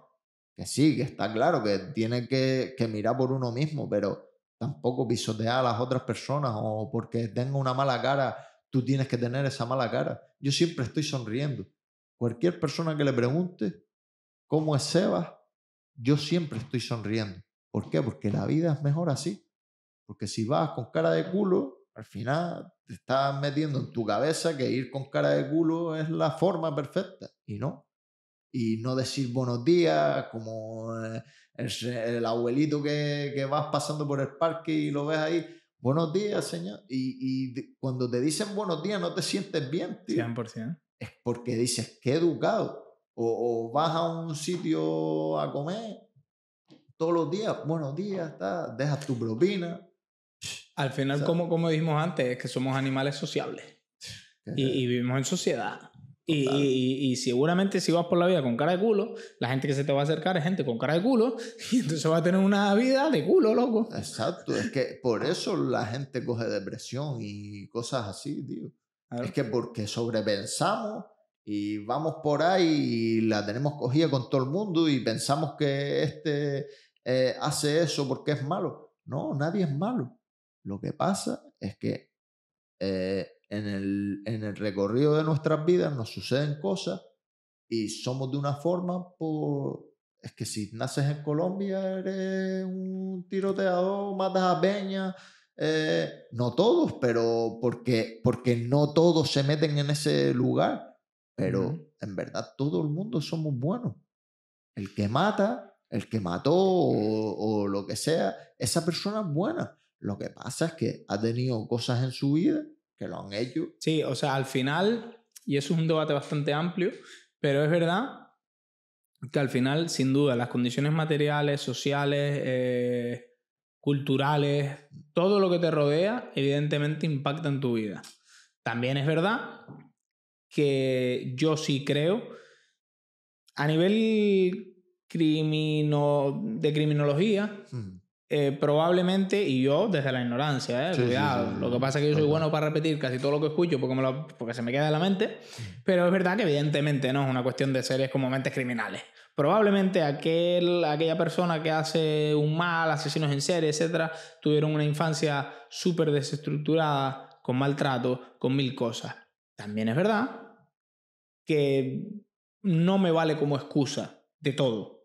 Que sí, que está claro, que tiene que, que mirar por uno mismo, pero tampoco pisotear a las otras personas o porque tenga una mala cara, tú tienes que tener esa mala cara. Yo siempre estoy sonriendo. Cualquier persona que le pregunte cómo es Seba, yo siempre estoy sonriendo. ¿Por qué? Porque la vida es mejor así. Porque si vas con cara de culo, al final te estás metiendo en tu cabeza que ir con cara de culo es la forma perfecta. Y no. Y no decir buenos días, como eh, el, abuelito que, que, vas pasando por el parque y lo ves ahí. Buenos días, señor. Y, y cuando te dicen buenos días, no te sientes bien, tío. 100%. Es porque dices, qué educado. O, vas a un sitio a comer todos los días, buenos días, está dejas tu propina, al final, como, como dijimos antes, es que somos animales sociables y, vivimos en sociedad. Y, seguramente si vas por la vida con cara de culo, la gente que se te va a acercar es gente con cara de culo y entonces va a tener una vida de culo, loco. Exacto, es que por eso la gente coge depresión y cosas así, tío. Es que porque sobrepensamos y vamos por ahí y la tenemos cogida con todo el mundo y pensamos que este eh, hace eso porque es malo. No, nadie es malo. Lo que pasa es que eh, en, el, recorrido de nuestras vidas nos suceden cosas y somos de una forma por... Es que si naces en Colombia eres un tiroteador, matas a peña, eh, no todos, pero porque, porque no todos se meten en ese lugar, pero en verdad todo el mundo somos buenos. El que mata, el que mató o lo que sea, esa persona es buena. Lo que pasa es que ha tenido cosas en su vida que lo han hecho. Sí, o sea, al final, y eso es un debate bastante amplio, pero es verdad que al final, sin duda, las condiciones materiales, sociales, eh, culturales, todo lo que te rodea, evidentemente impacta en tu vida. También es verdad que yo sí creo, a nivel de criminología, mm. Eh, probablemente, y yo desde la ignorancia, eh, lo que pasa es que yo soy bueno para repetir casi todo lo que escucho porque, porque se me queda en la mente, pero es verdad que evidentemente no es una cuestión de series como mentes criminales. Probablemente aquel, aquella persona que hace un mal, asesinos en serie, etcétera, tuvieron una infancia súper desestructurada, con maltrato, con mil cosas. También es verdad que no me vale como excusa de todo.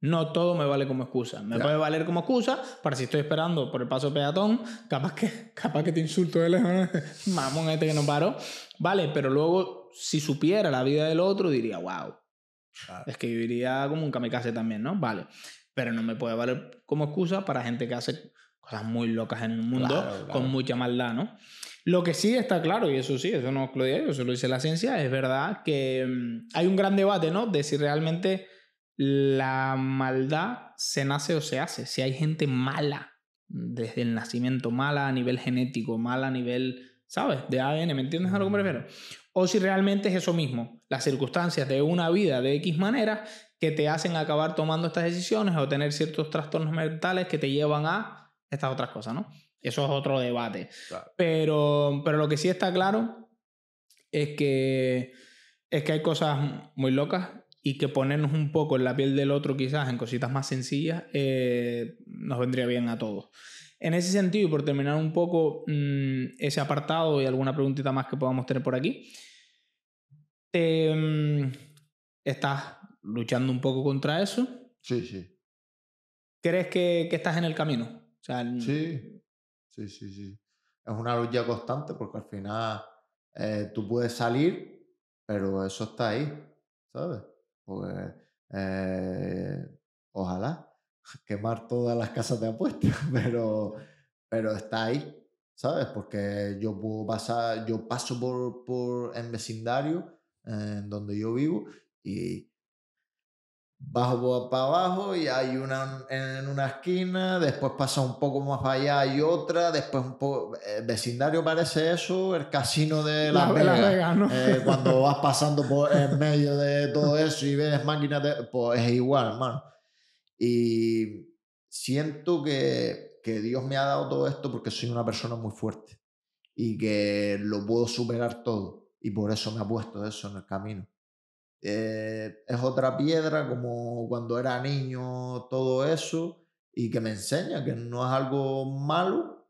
No todo me vale como excusa. Me puede valer como excusa para si estoy esperando por el paso peatón, capaz que, capaz que te insulto de lejos, mamón este que no paro. Vale, pero luego, si supiera la vida del otro, diría, wow. Es que viviría como un kamikaze también, ¿no? Vale. Pero no me puede valer como excusa para gente que hace cosas muy locas en el mundo con mucha maldad, ¿no? Lo que sí está claro, y eso sí, eso no lo eso lo dice la ciencia, es verdad que mm, hay un gran debate, ¿no? De si realmente la maldad se nace o se hace. Si hay gente mala, desde el nacimiento, mala a nivel genético, mala a nivel, ¿sabes? De ADN, ¿me entiendes a lo que me mm. refiero? O si realmente es eso mismo, las circunstancias de una vida de X manera que te hacen acabar tomando estas decisiones o tener ciertos trastornos mentales que te llevan a estas otras cosas, ¿no? Eso es otro debate. Pero, pero lo que sí está claro es que, es que hay cosas muy locas y que ponernos un poco en la piel del otro quizás en cositas más sencillas eh, nos vendría bien a todos. En ese sentido, y por terminar un poco mm, ese apartado y alguna preguntita más que podamos tener por aquí, em, estás luchando un poco contra eso. Sí, sí. ¿Crees que, estás en el camino? Sí, sí, sí, sí. Es una lucha constante porque al final eh, tú puedes salir, pero eso está ahí, ¿sabes? Pues, eh, ojalá quemar todas las casas de apuestas, pero, pero está ahí, ¿sabes? Porque yo puedo pasar, yo paso por, por vecindario, eh, en donde yo vivo, y bajo para abajo y hay una en una esquina, después pasa un poco más allá hay otra, después un poco... El eh, vecindario parece eso, el casino de la Vegas. Eh, cuando vas pasando por en medio de todo eso y ves máquinas, pues es igual, hermano. Y siento que, que Dios me ha dado todo esto porque soy una persona muy fuerte y que lo puedo superar todo. Y por eso me ha puesto eso en el camino. Eh, es otra piedra como cuando era niño, todo eso, y que me enseña que no es algo malo,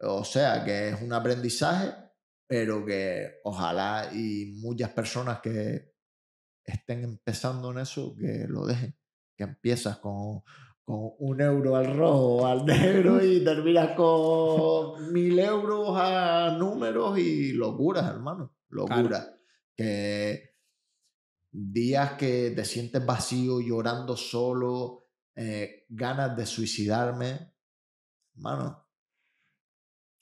o sea, que es un aprendizaje, pero que ojalá y muchas personas que estén empezando en eso, que lo dejen, que empiezas con, con un euro al rojo, al negro y terminas con mil euros a números y locuras, hermano, locuras. Que días que te sientes vacío, llorando solo, eh, ganas de suicidarme. Hermano,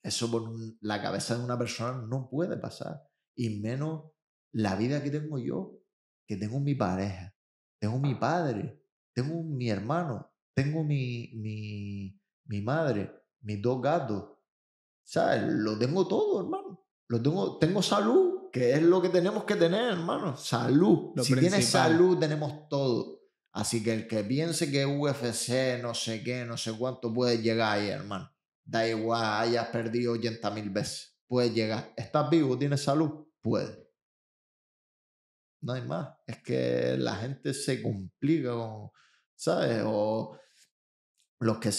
eso por la cabeza de una persona no puede pasar. Y menos la vida que tengo yo, que tengo mi pareja, tengo mi padre, tengo mi hermano, tengo mi, mi, mi madre, mis dos gatos. ¿Sabes? Lo tengo todo, hermano. Lo tengo, tengo salud, que es lo que tenemos que tener, hermano. Salud. si tienes salud, tenemos todo. Así que el que piense que UFC, no sé qué, no sé cuánto, puede llegar ahí, hermano. Da igual, hayas perdido 80 mil veces. Puede llegar. ¿Estás vivo? ¿Tienes salud? Puede. No hay más. Es que la gente se complica con, ¿sabes? O los que,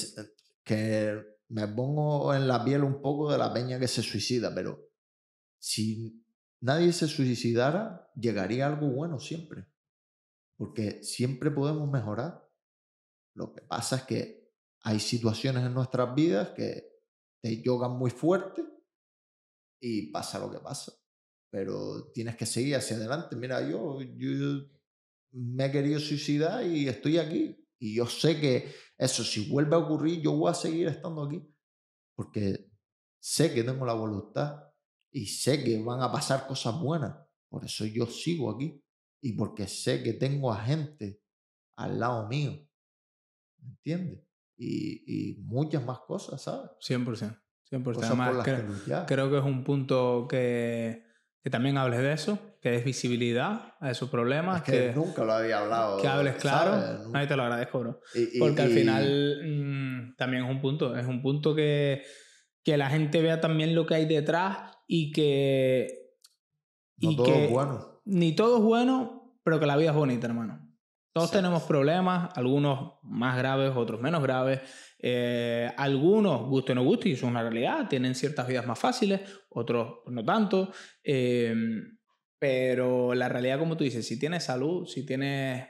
que me pongo en la piel un poco de la peña que se suicida, pero si nadie se suicidara, llegaría algo bueno siempre. Porque siempre podemos mejorar. Lo que pasa es que hay situaciones en nuestras vidas que te yogan muy fuerte y pasa lo que pasa. Pero tienes que seguir hacia adelante. Mira, yo, yo me he querido suicidar y estoy aquí. Y yo sé que eso, si vuelve a ocurrir, yo voy a seguir estando aquí. Porque sé que tengo la voluntad y sé que van a pasar cosas buenas. Por eso yo sigo aquí y porque sé que tengo a gente al lado mío. ¿Me entiendes? Y, y, muchas más cosas, ¿sabes? 100%. creo, que es un punto que, que también hables de eso, que des visibilidad a esos problemas. que, nunca lo había hablado. Que hables claro. Ahí te lo agradezco, bro. Porque al final mm, también es un punto, es un punto que, que la gente vea también lo que hay detrás y que... bueno. Ni todo es bueno, pero que la vida es bonita, hermano. Todos tenemos problemas, algunos más graves, otros menos graves. Eh, algunos, gusto o no gusto, y eso es una realidad, tienen ciertas vidas más fáciles, otros no tanto. Em, pero la realidad, como tú dices, si tienes salud, si tienes,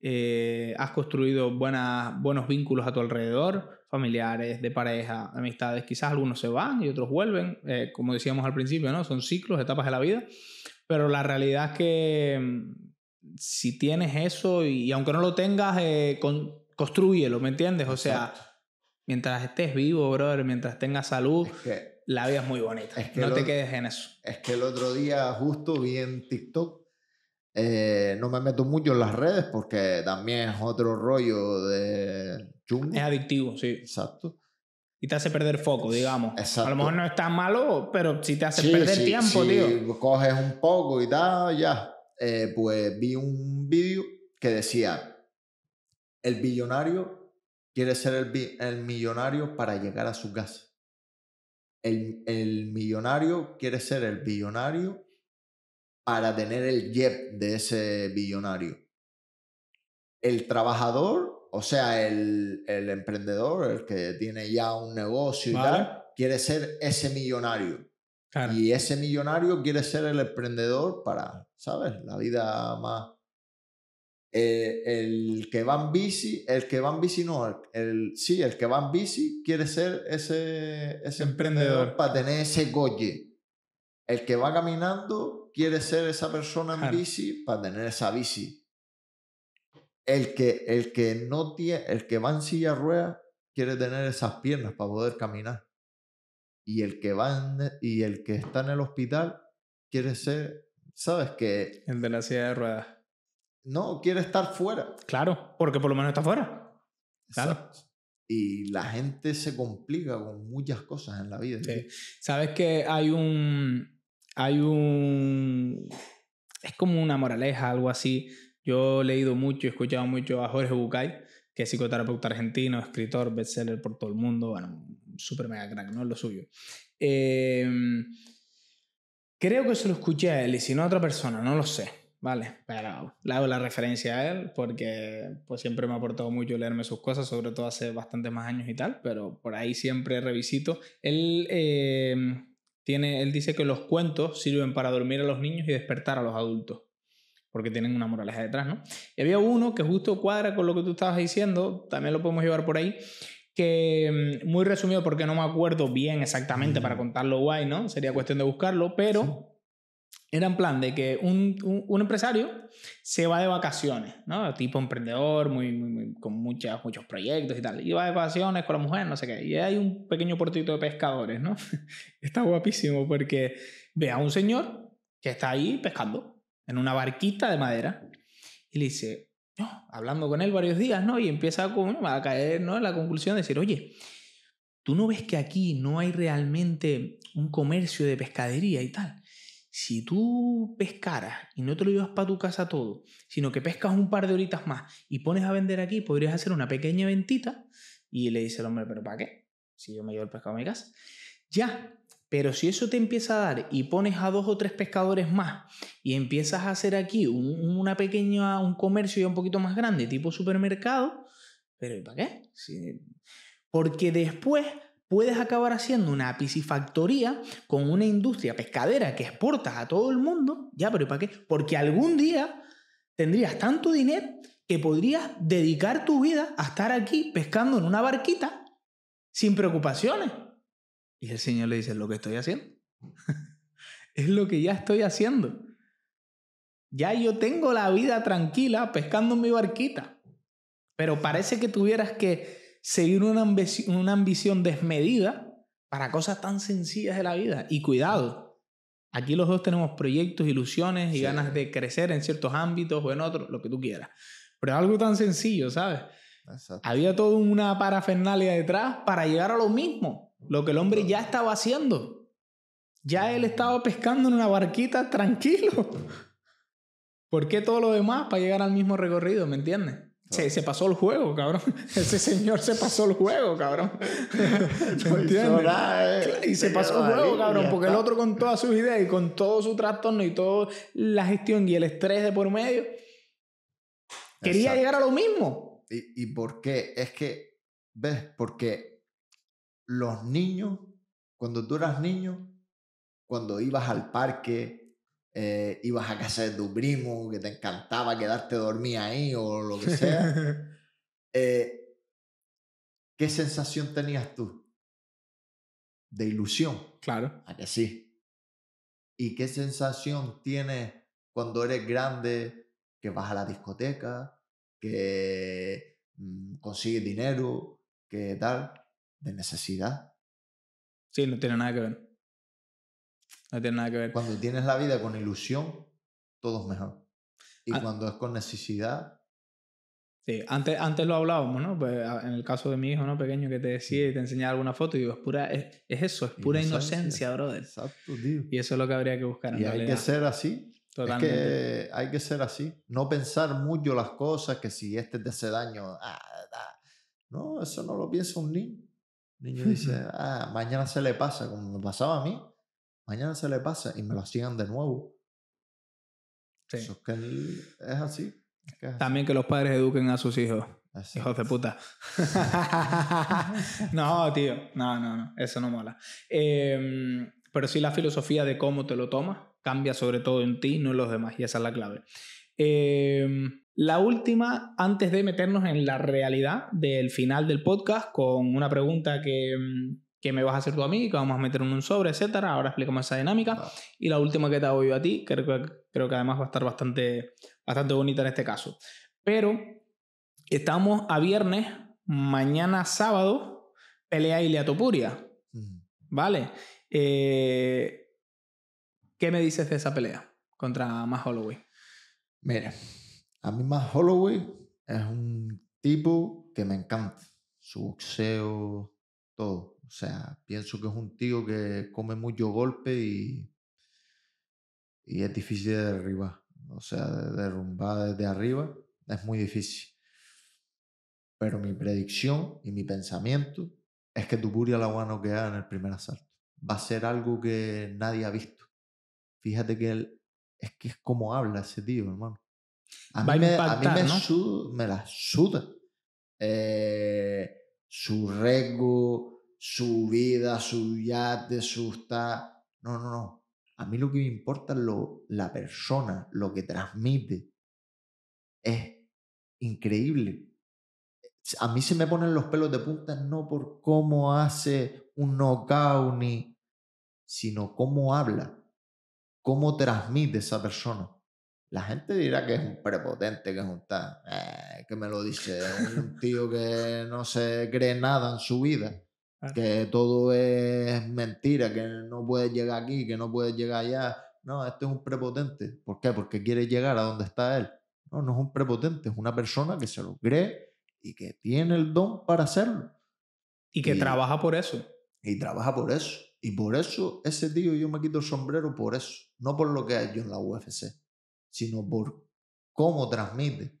eh, has construido buenas, buenos vínculos a tu alrededor, familiares, de pareja, amistades, quizás algunos se van y otros vuelven, eh, como decíamos al principio, ¿no? Son ciclos, etapas de la vida, pero la realidad es que mm, si tienes eso y, aunque no lo tengas, eh, ¿me entiendes? O sea, mientras estés vivo, brother, mientras tengas salud, la vida es muy bonita, no te quedes en eso. Es que el otro día justo vi en TikTok eh, no me meto mucho en las redes porque también es otro rollo de es adictivo, sí. Exacto. Y te hace perder foco, digamos. A lo mejor no es tan malo, pero si te hace perder tiempo, sí. coges un poco y tal, ya. Eh, pues vi un vídeo que decía, el billonario quiere ser el, millonario para llegar a su casa. El, el millonario quiere ser el billonario para tener el jet de ese billonario. El trabajador o sea, el, emprendedor, el que tiene ya un negocio y tal, quiere ser ese millonario. Y ese millonario quiere ser el emprendedor para, ¿sabes? La vida más... Eh, el que va en bici, el que va en bici no, el, sí, el que va en bici quiere ser ese, ese emprendedor. para tener ese coche. El que va caminando quiere ser esa persona en bici para tener esa bici. El que, el que no tiene, el que va en silla de rueda quiere tener esas piernas para poder caminar. Y el que va e, y el que está en el hospital quiere ser, ¿sabes qué? El de la silla de ruedas. No, quiere estar fuera. Claro, porque por lo menos está fuera. Claro. Y la gente se complica con muchas cosas en la vida. Sí. Sabes que hay un. Hay un. Es como una moraleja, algo así, yo he leído mucho y he escuchado mucho a Jorge Bucay, que es psicoterapeuta argentino, escritor, bestseller por todo el mundo, bueno, súper mega crack, ¿no? Lo suyo. Em, creo que se lo escuché a él y si no a otra persona, no lo sé, ¿vale? Pero le hago la referencia a él porque pues siempre me ha aportado mucho leerme sus cosas, sobre todo hace bastantes más años y tal, pero por ahí siempre revisito. Él... Em, tiene, él dice que los cuentos sirven para dormir a los niños y despertar a los adultos porque tienen una moraleja detrás, ¿no? Y había uno que justo cuadra con lo que tú estabas diciendo, también lo podemos llevar por ahí, que mm, muy resumido porque no me acuerdo bien exactamente para mm. contarlo guay, ¿no? Sería cuestión de buscarlo, pero era en plan de que un, empresario se va de vacaciones, ¿no? Tipo emprendedor, muy, con muchas, muchos proyectos y tal. Y va de vacaciones con la mujer, no sé qué. Y hay un pequeño portito de pescadores, ¿no? Está guapísimo porque ve a un señor que está ahí pescando en una barquita de madera. Y le dice, hablando con él varios días, ¿no? Y empieza a, caer ¿no? en la conclusión de decir, oye, tú no ves que aquí no hay realmente un comercio de pescadería y tal. Si tú pescaras y no te lo llevas para tu casa todo, sino que pescas un par de horitas más y pones a vender aquí, podrías hacer una pequeña ventita. Y le dice el hombre, ¿pero para qué? Si yo me llevo el pescado a mi casa. Ya, pero si eso te empieza a dar y pones a dos o tres pescadores más y empiezas a hacer aquí un, una pequeña, un comercio ya un poquito más grande, tipo supermercado, pero ¿y para qué? Porque después puedes acabar haciendo una piscifactoría con una industria pescadera que exportas a todo el mundo, ya, pero ¿y para qué? Porque algún día tendrías tanto dinero que podrías dedicar tu vida a estar aquí pescando en una barquita sin preocupaciones. Y el Señor le dice, lo que estoy haciendo es lo que ya estoy haciendo. Ya yo tengo la vida tranquila pescando en mi barquita, pero parece que tuvieras que seguir una ambición, desmedida para cosas tan sencillas de la vida. Y cuidado, aquí los dos tenemos proyectos, ilusiones y ganas de crecer en ciertos ámbitos o en otros, lo que tú quieras. Pero algo tan sencillo, ¿sabes? Había toda una parafernalia detrás para llegar a lo mismo lo que el hombre ya estaba haciendo. Ya él estaba pescando en una barquita tranquilo. ¿Por qué todo lo demás para llegar al mismo recorrido? ¿Me entiendes? Ah. Se, se, pasó el juego, cabrón. Ese señor se pasó el juego, cabrón. ¿Me entiendes? Eh. y se pasó el juego, cabrón, porque el otro con todas sus ideas y con todo su trastorno y toda la gestión y el estrés de por medio, quería llegar a lo mismo. ¿Y, ¿Y por qué? Es que, ¿ves? Porque los niños, cuando tú eras niño, cuando ibas al parque, eh, ibas a casa de tu primo, que te encantaba quedarte dormida ahí o lo que sea, eh, ¿qué sensación tenías tú? De ilusión. Claro. A que sí. ¿Y qué sensación tienes cuando eres grande, que vas a la discoteca, que mm, consigues dinero, que tal? de necesidad. Sí, no tiene nada que ver. No tiene nada que ver. Cuando tienes la vida con ilusión, todo es mejor. Y cuando es con necesidad. Sí, antes, antes lo hablábamos, ¿no? Pues en el caso de mi hijo, ¿no? Pequeño que te decía y te enseñaba alguna foto y digo, es pura, es, es eso, es pura inocencia, brother. Exacto, tío. Y eso es lo que habría que buscar. y hay que ser así. Totalmente. que hay que ser así. No pensar mucho las cosas, que si este te hace daño, ah, no, eso no lo piensa un niño. El niño dice, ah, mañana se le pasa, como me pasaba a mí. Mañana se le pasa y me lo hacían de nuevo. Sí. Eso es, que así, También que los padres eduquen a sus hijos. Hijos de puta. no, tío. No, no, no. Eso no mola. Eh, pero sí la filosofía de cómo te lo tomas cambia sobre todo en ti, no en los demás. Y esa es la clave. Eh, la última, antes de meternos en la realidad del final del podcast, con una pregunta que, mm, que me vas a hacer tú a mí, que vamos a meter en un sobre, etcétera. Ahora explicamos esa dinámica. Y la última que te hago yo a ti, que creo, que además va a estar bastante, bastante bonita en este caso. Pero estamos a viernes, mañana sábado, pelea ilea topuria mm. ¿Vale? Eh, ¿Qué me dices de esa pelea contra más Holloway? mire a mí más Holloway es un tipo que me encanta. Su boxeo, todo. O sea, pienso que es un tío que come mucho golpe y, y es difícil de derribar. O sea, derrumbar desde arriba es muy difícil. Pero mi predicción y mi pensamiento es que Tupuria la va a noquear en el primer asalto. Va a ser algo que nadie ha visto. Fíjate que él, es que es como habla ese tío, hermano. A mí, me, a mí me, la suda. Eh, su rego, su vida, su yate, su No, no, no. A mí lo que me importa es lo, la persona, lo que transmite. Es increíble. A mí se me ponen los pelos de punta no por cómo hace un knockout, ni, sino cómo habla, cómo transmite esa persona. La gente dirá que es un prepotente, que es un tal, eh, que me lo dice, un tío que no se cree nada en su vida, ah. que todo es mentira, que no puede llegar aquí, que no puede llegar allá. No, este es un prepotente. ¿Por qué? Porque quiere llegar a donde está él. No, no es un prepotente, es una persona que se lo cree y que tiene el don para hacerlo. Y que trabaja por eso. Y trabaja por eso. Y por eso ese tío yo me quito el sombrero por eso, no por lo que hay yo en la UFC sino por cómo transmite,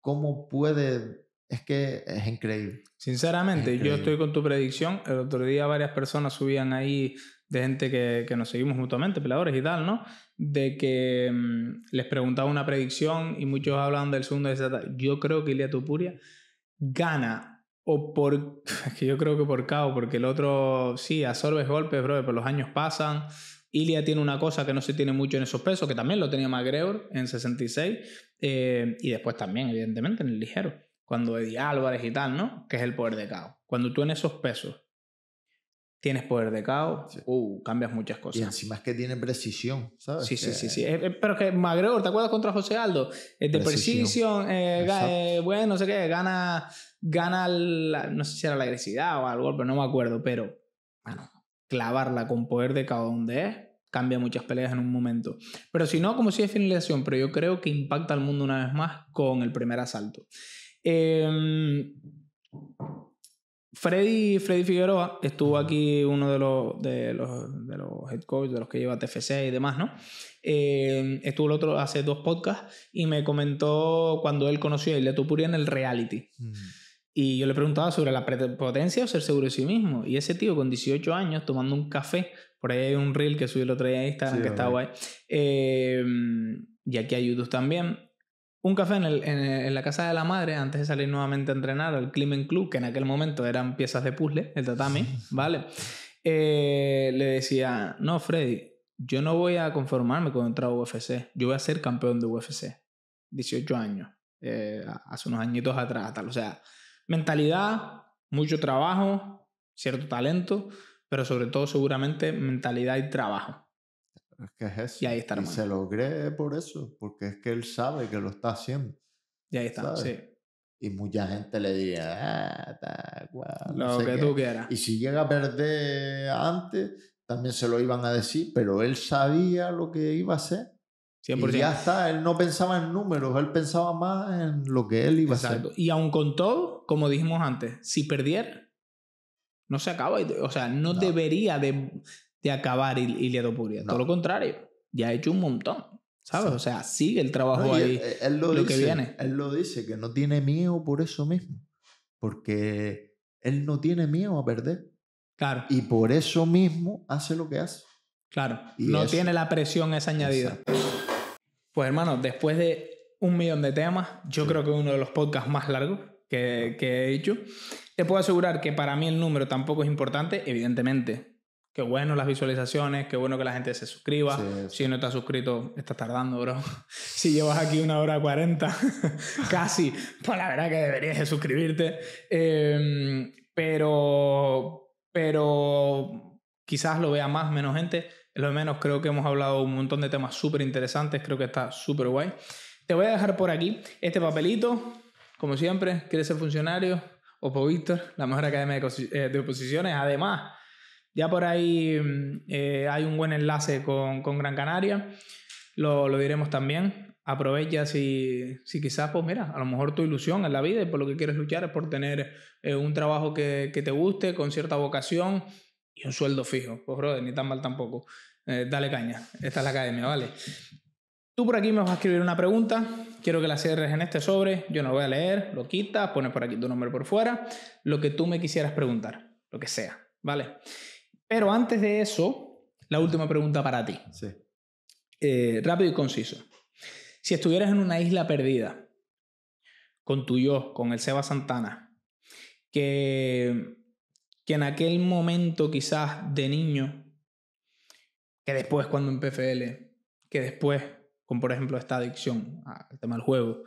cómo puede... Es que es increíble. Sinceramente, yo estoy con tu predicción. El otro día varias personas subían ahí de gente que, nos seguimos mutuamente, peladores y tal, ¿no? De que mm, les preguntaba una predicción y muchos hablaban del segundo de Yo creo que Ilia Tupuria gana o por. que yo creo que por caos porque el otro sí absorbes golpes, bro, pero los años pasan. Ilia tiene una cosa que no se tiene mucho en esos pesos, que también lo tenía Magreor en 66, eh, y después también, evidentemente, en el ligero, cuando Eddie Álvarez y tal, ¿no? Que es el poder de caos. Cuando tú en esos pesos tienes poder de caos, uh, cambias muchas cosas. Y encima es que tiene precisión, ¿sabes? Sí, sí, sí, sí. Eh, eh, pero que McGregor, ¿te acuerdas contra José Aldo? de precisión, bueno, no sé qué, gana, gana no sé si era la agresividad o algo, pero no me acuerdo, pero, bueno, clavarla con poder de cada donde es, cambia muchas peleas en un momento. Pero si no, como si es finalización, pero yo creo que impacta al mundo una vez más con el primer asalto. Eh, Freddy, Freddy Figueroa estuvo aquí uno de los, de los, de los head coach, de los que lleva TFC y demás, ¿no? Eh, estuvo el otro hace dos podcasts y me comentó cuando él conoció a Ilya Tupuri en el reality. Mm. Y yo le preguntaba sobre la potencia o ser seguro de sí mismo. Y ese tío con 18 años tomando un café, por ahí hay un reel que subí el otro día en Instagram que está guay, em, y aquí hay YouTube también. Un café en, en, la casa de la madre antes de salir nuevamente a entrenar al Climen Club, que en aquel momento eran piezas de puzzle, el tatami, ¿vale? Eh, le decía, no, Freddy, yo no voy a conformarme con entrar a UFC, yo voy a ser campeón de UFC. 18 años, eh, hace unos añitos atrás, tal, o sea Mentalidad, mucho trabajo, cierto talento, pero sobre todo seguramente mentalidad y trabajo. Es que es eso. Y ahí está. Y se lo cree por eso, porque es que él sabe que lo está haciendo. Y ahí está, sí. Y mucha gente le diría, ah, Lo que tú quieras. Y si llega a perder antes, también se lo iban a decir, pero él sabía lo que iba a hacer. Y ya está, él no pensaba en números, él pensaba más en lo que él iba a hacer. Y aún con todo, como dijimos antes, si perdiera, no se acaba. O sea, no, debería de, de acabar Iliado Puria. Todo lo contrario, ya ha hecho un montón. ¿Sabes? O sea, sigue el trabajo ahí. Él, lo, dice, que viene. Él lo dice, que no tiene miedo por eso mismo. Porque él no tiene miedo a perder. Claro. Y por eso mismo hace lo que hace. Claro. no tiene la presión esa añadida. Pues hermano, después de un millón de temas, yo creo que uno de los podcasts más largos que, he dicho. Te puedo asegurar que para mí el número tampoco es importante, evidentemente. Qué bueno las visualizaciones, qué bueno que la gente se suscriba. Si no estás suscrito, estás tardando, bro. si llevas aquí una hora cuarenta, casi, pues la verdad que deberías de suscribirte. Em, pero, pero quizás lo vea más, menos gente. Lo menos creo que hemos hablado un montón de temas súper interesantes, creo que está súper guay. Te voy a dejar por aquí este papelito como siempre, ¿quieres ser funcionario? Opo Víctor, la mejor academia de, eh, oposiciones. Además, ya por ahí mm, eh, hay un buen enlace con, Gran Canaria. Lo, diremos también. Aprovecha si, si quizás, pues mira, a lo mejor tu ilusión en la vida y por lo que quieres luchar es por tener eh, un trabajo que, te guste, con cierta vocación y un sueldo fijo. Pues brother, ni tan mal tampoco. dale caña. Esta es la academia, ¿vale? Tú por aquí me vas a escribir una pregunta, quiero que la cierres en este sobre, yo no voy a leer, lo quitas, pones por aquí tu nombre por fuera, lo que tú me quisieras preguntar, lo que sea, ¿vale? Pero antes de eso, la última pregunta para ti. Eh, rápido y conciso. Si estuvieras en una isla perdida, con tu yo, con el Seba Santana, que, que en aquel momento quizás de niño, que después cuando en PFL, que después con por ejemplo esta adicción al tema del juego,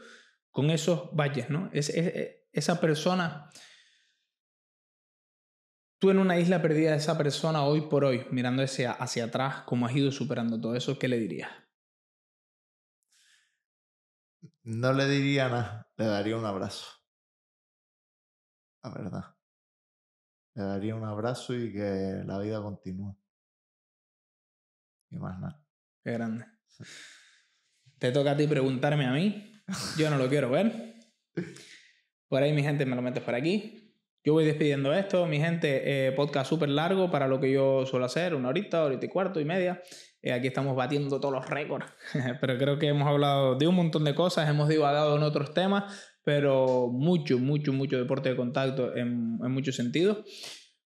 con esos valles, ¿no? Es, esa persona, tú en una isla perdida de esa persona hoy por hoy, mirando hacia, hacia atrás, cómo has ido superando todo eso, ¿qué le dirías? No le diría nada, le daría un abrazo. La verdad. Le daría un abrazo y que la vida continúe. Y más nada. Qué grande. Te toca a ti preguntarme a mí. Yo no lo quiero ver. Por ahí, mi gente, me lo metes por aquí. Yo voy despidiendo esto, mi gente. Eh, podcast súper largo para lo que yo suelo hacer, una horita, horita y cuarto y media. Eh, aquí estamos batiendo todos los récords. pero creo que hemos hablado de un montón de cosas, hemos divagado en otros temas, pero mucho, mucho, mucho deporte de contacto en, en muchos sentidos.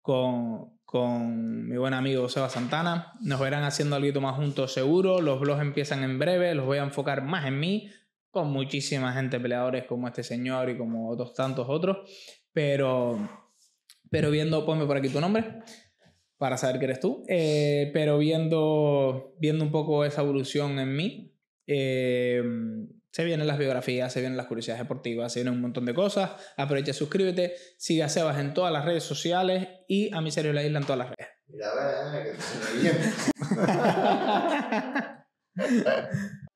Con, con mi buen amigo Seba Santana. Nos verán haciendo algo más juntos seguro. Los blogs empiezan en breve. Los voy a enfocar más en mí, con muchísima gente, peleadores como este señor y como otros tantos otros. Pero, pero viendo, ponme por aquí tu nombre para saber que eres tú. Eh, pero viendo, viendo un poco esa evolución en mí, eh, se vienen las biografías, se vienen las curiosidades deportivas, se vienen un montón de cosas. Aprovecha, suscríbete, sigue a Sebas en todas las redes sociales y a Miserio la Isla en todas las redes. Mira, eh, que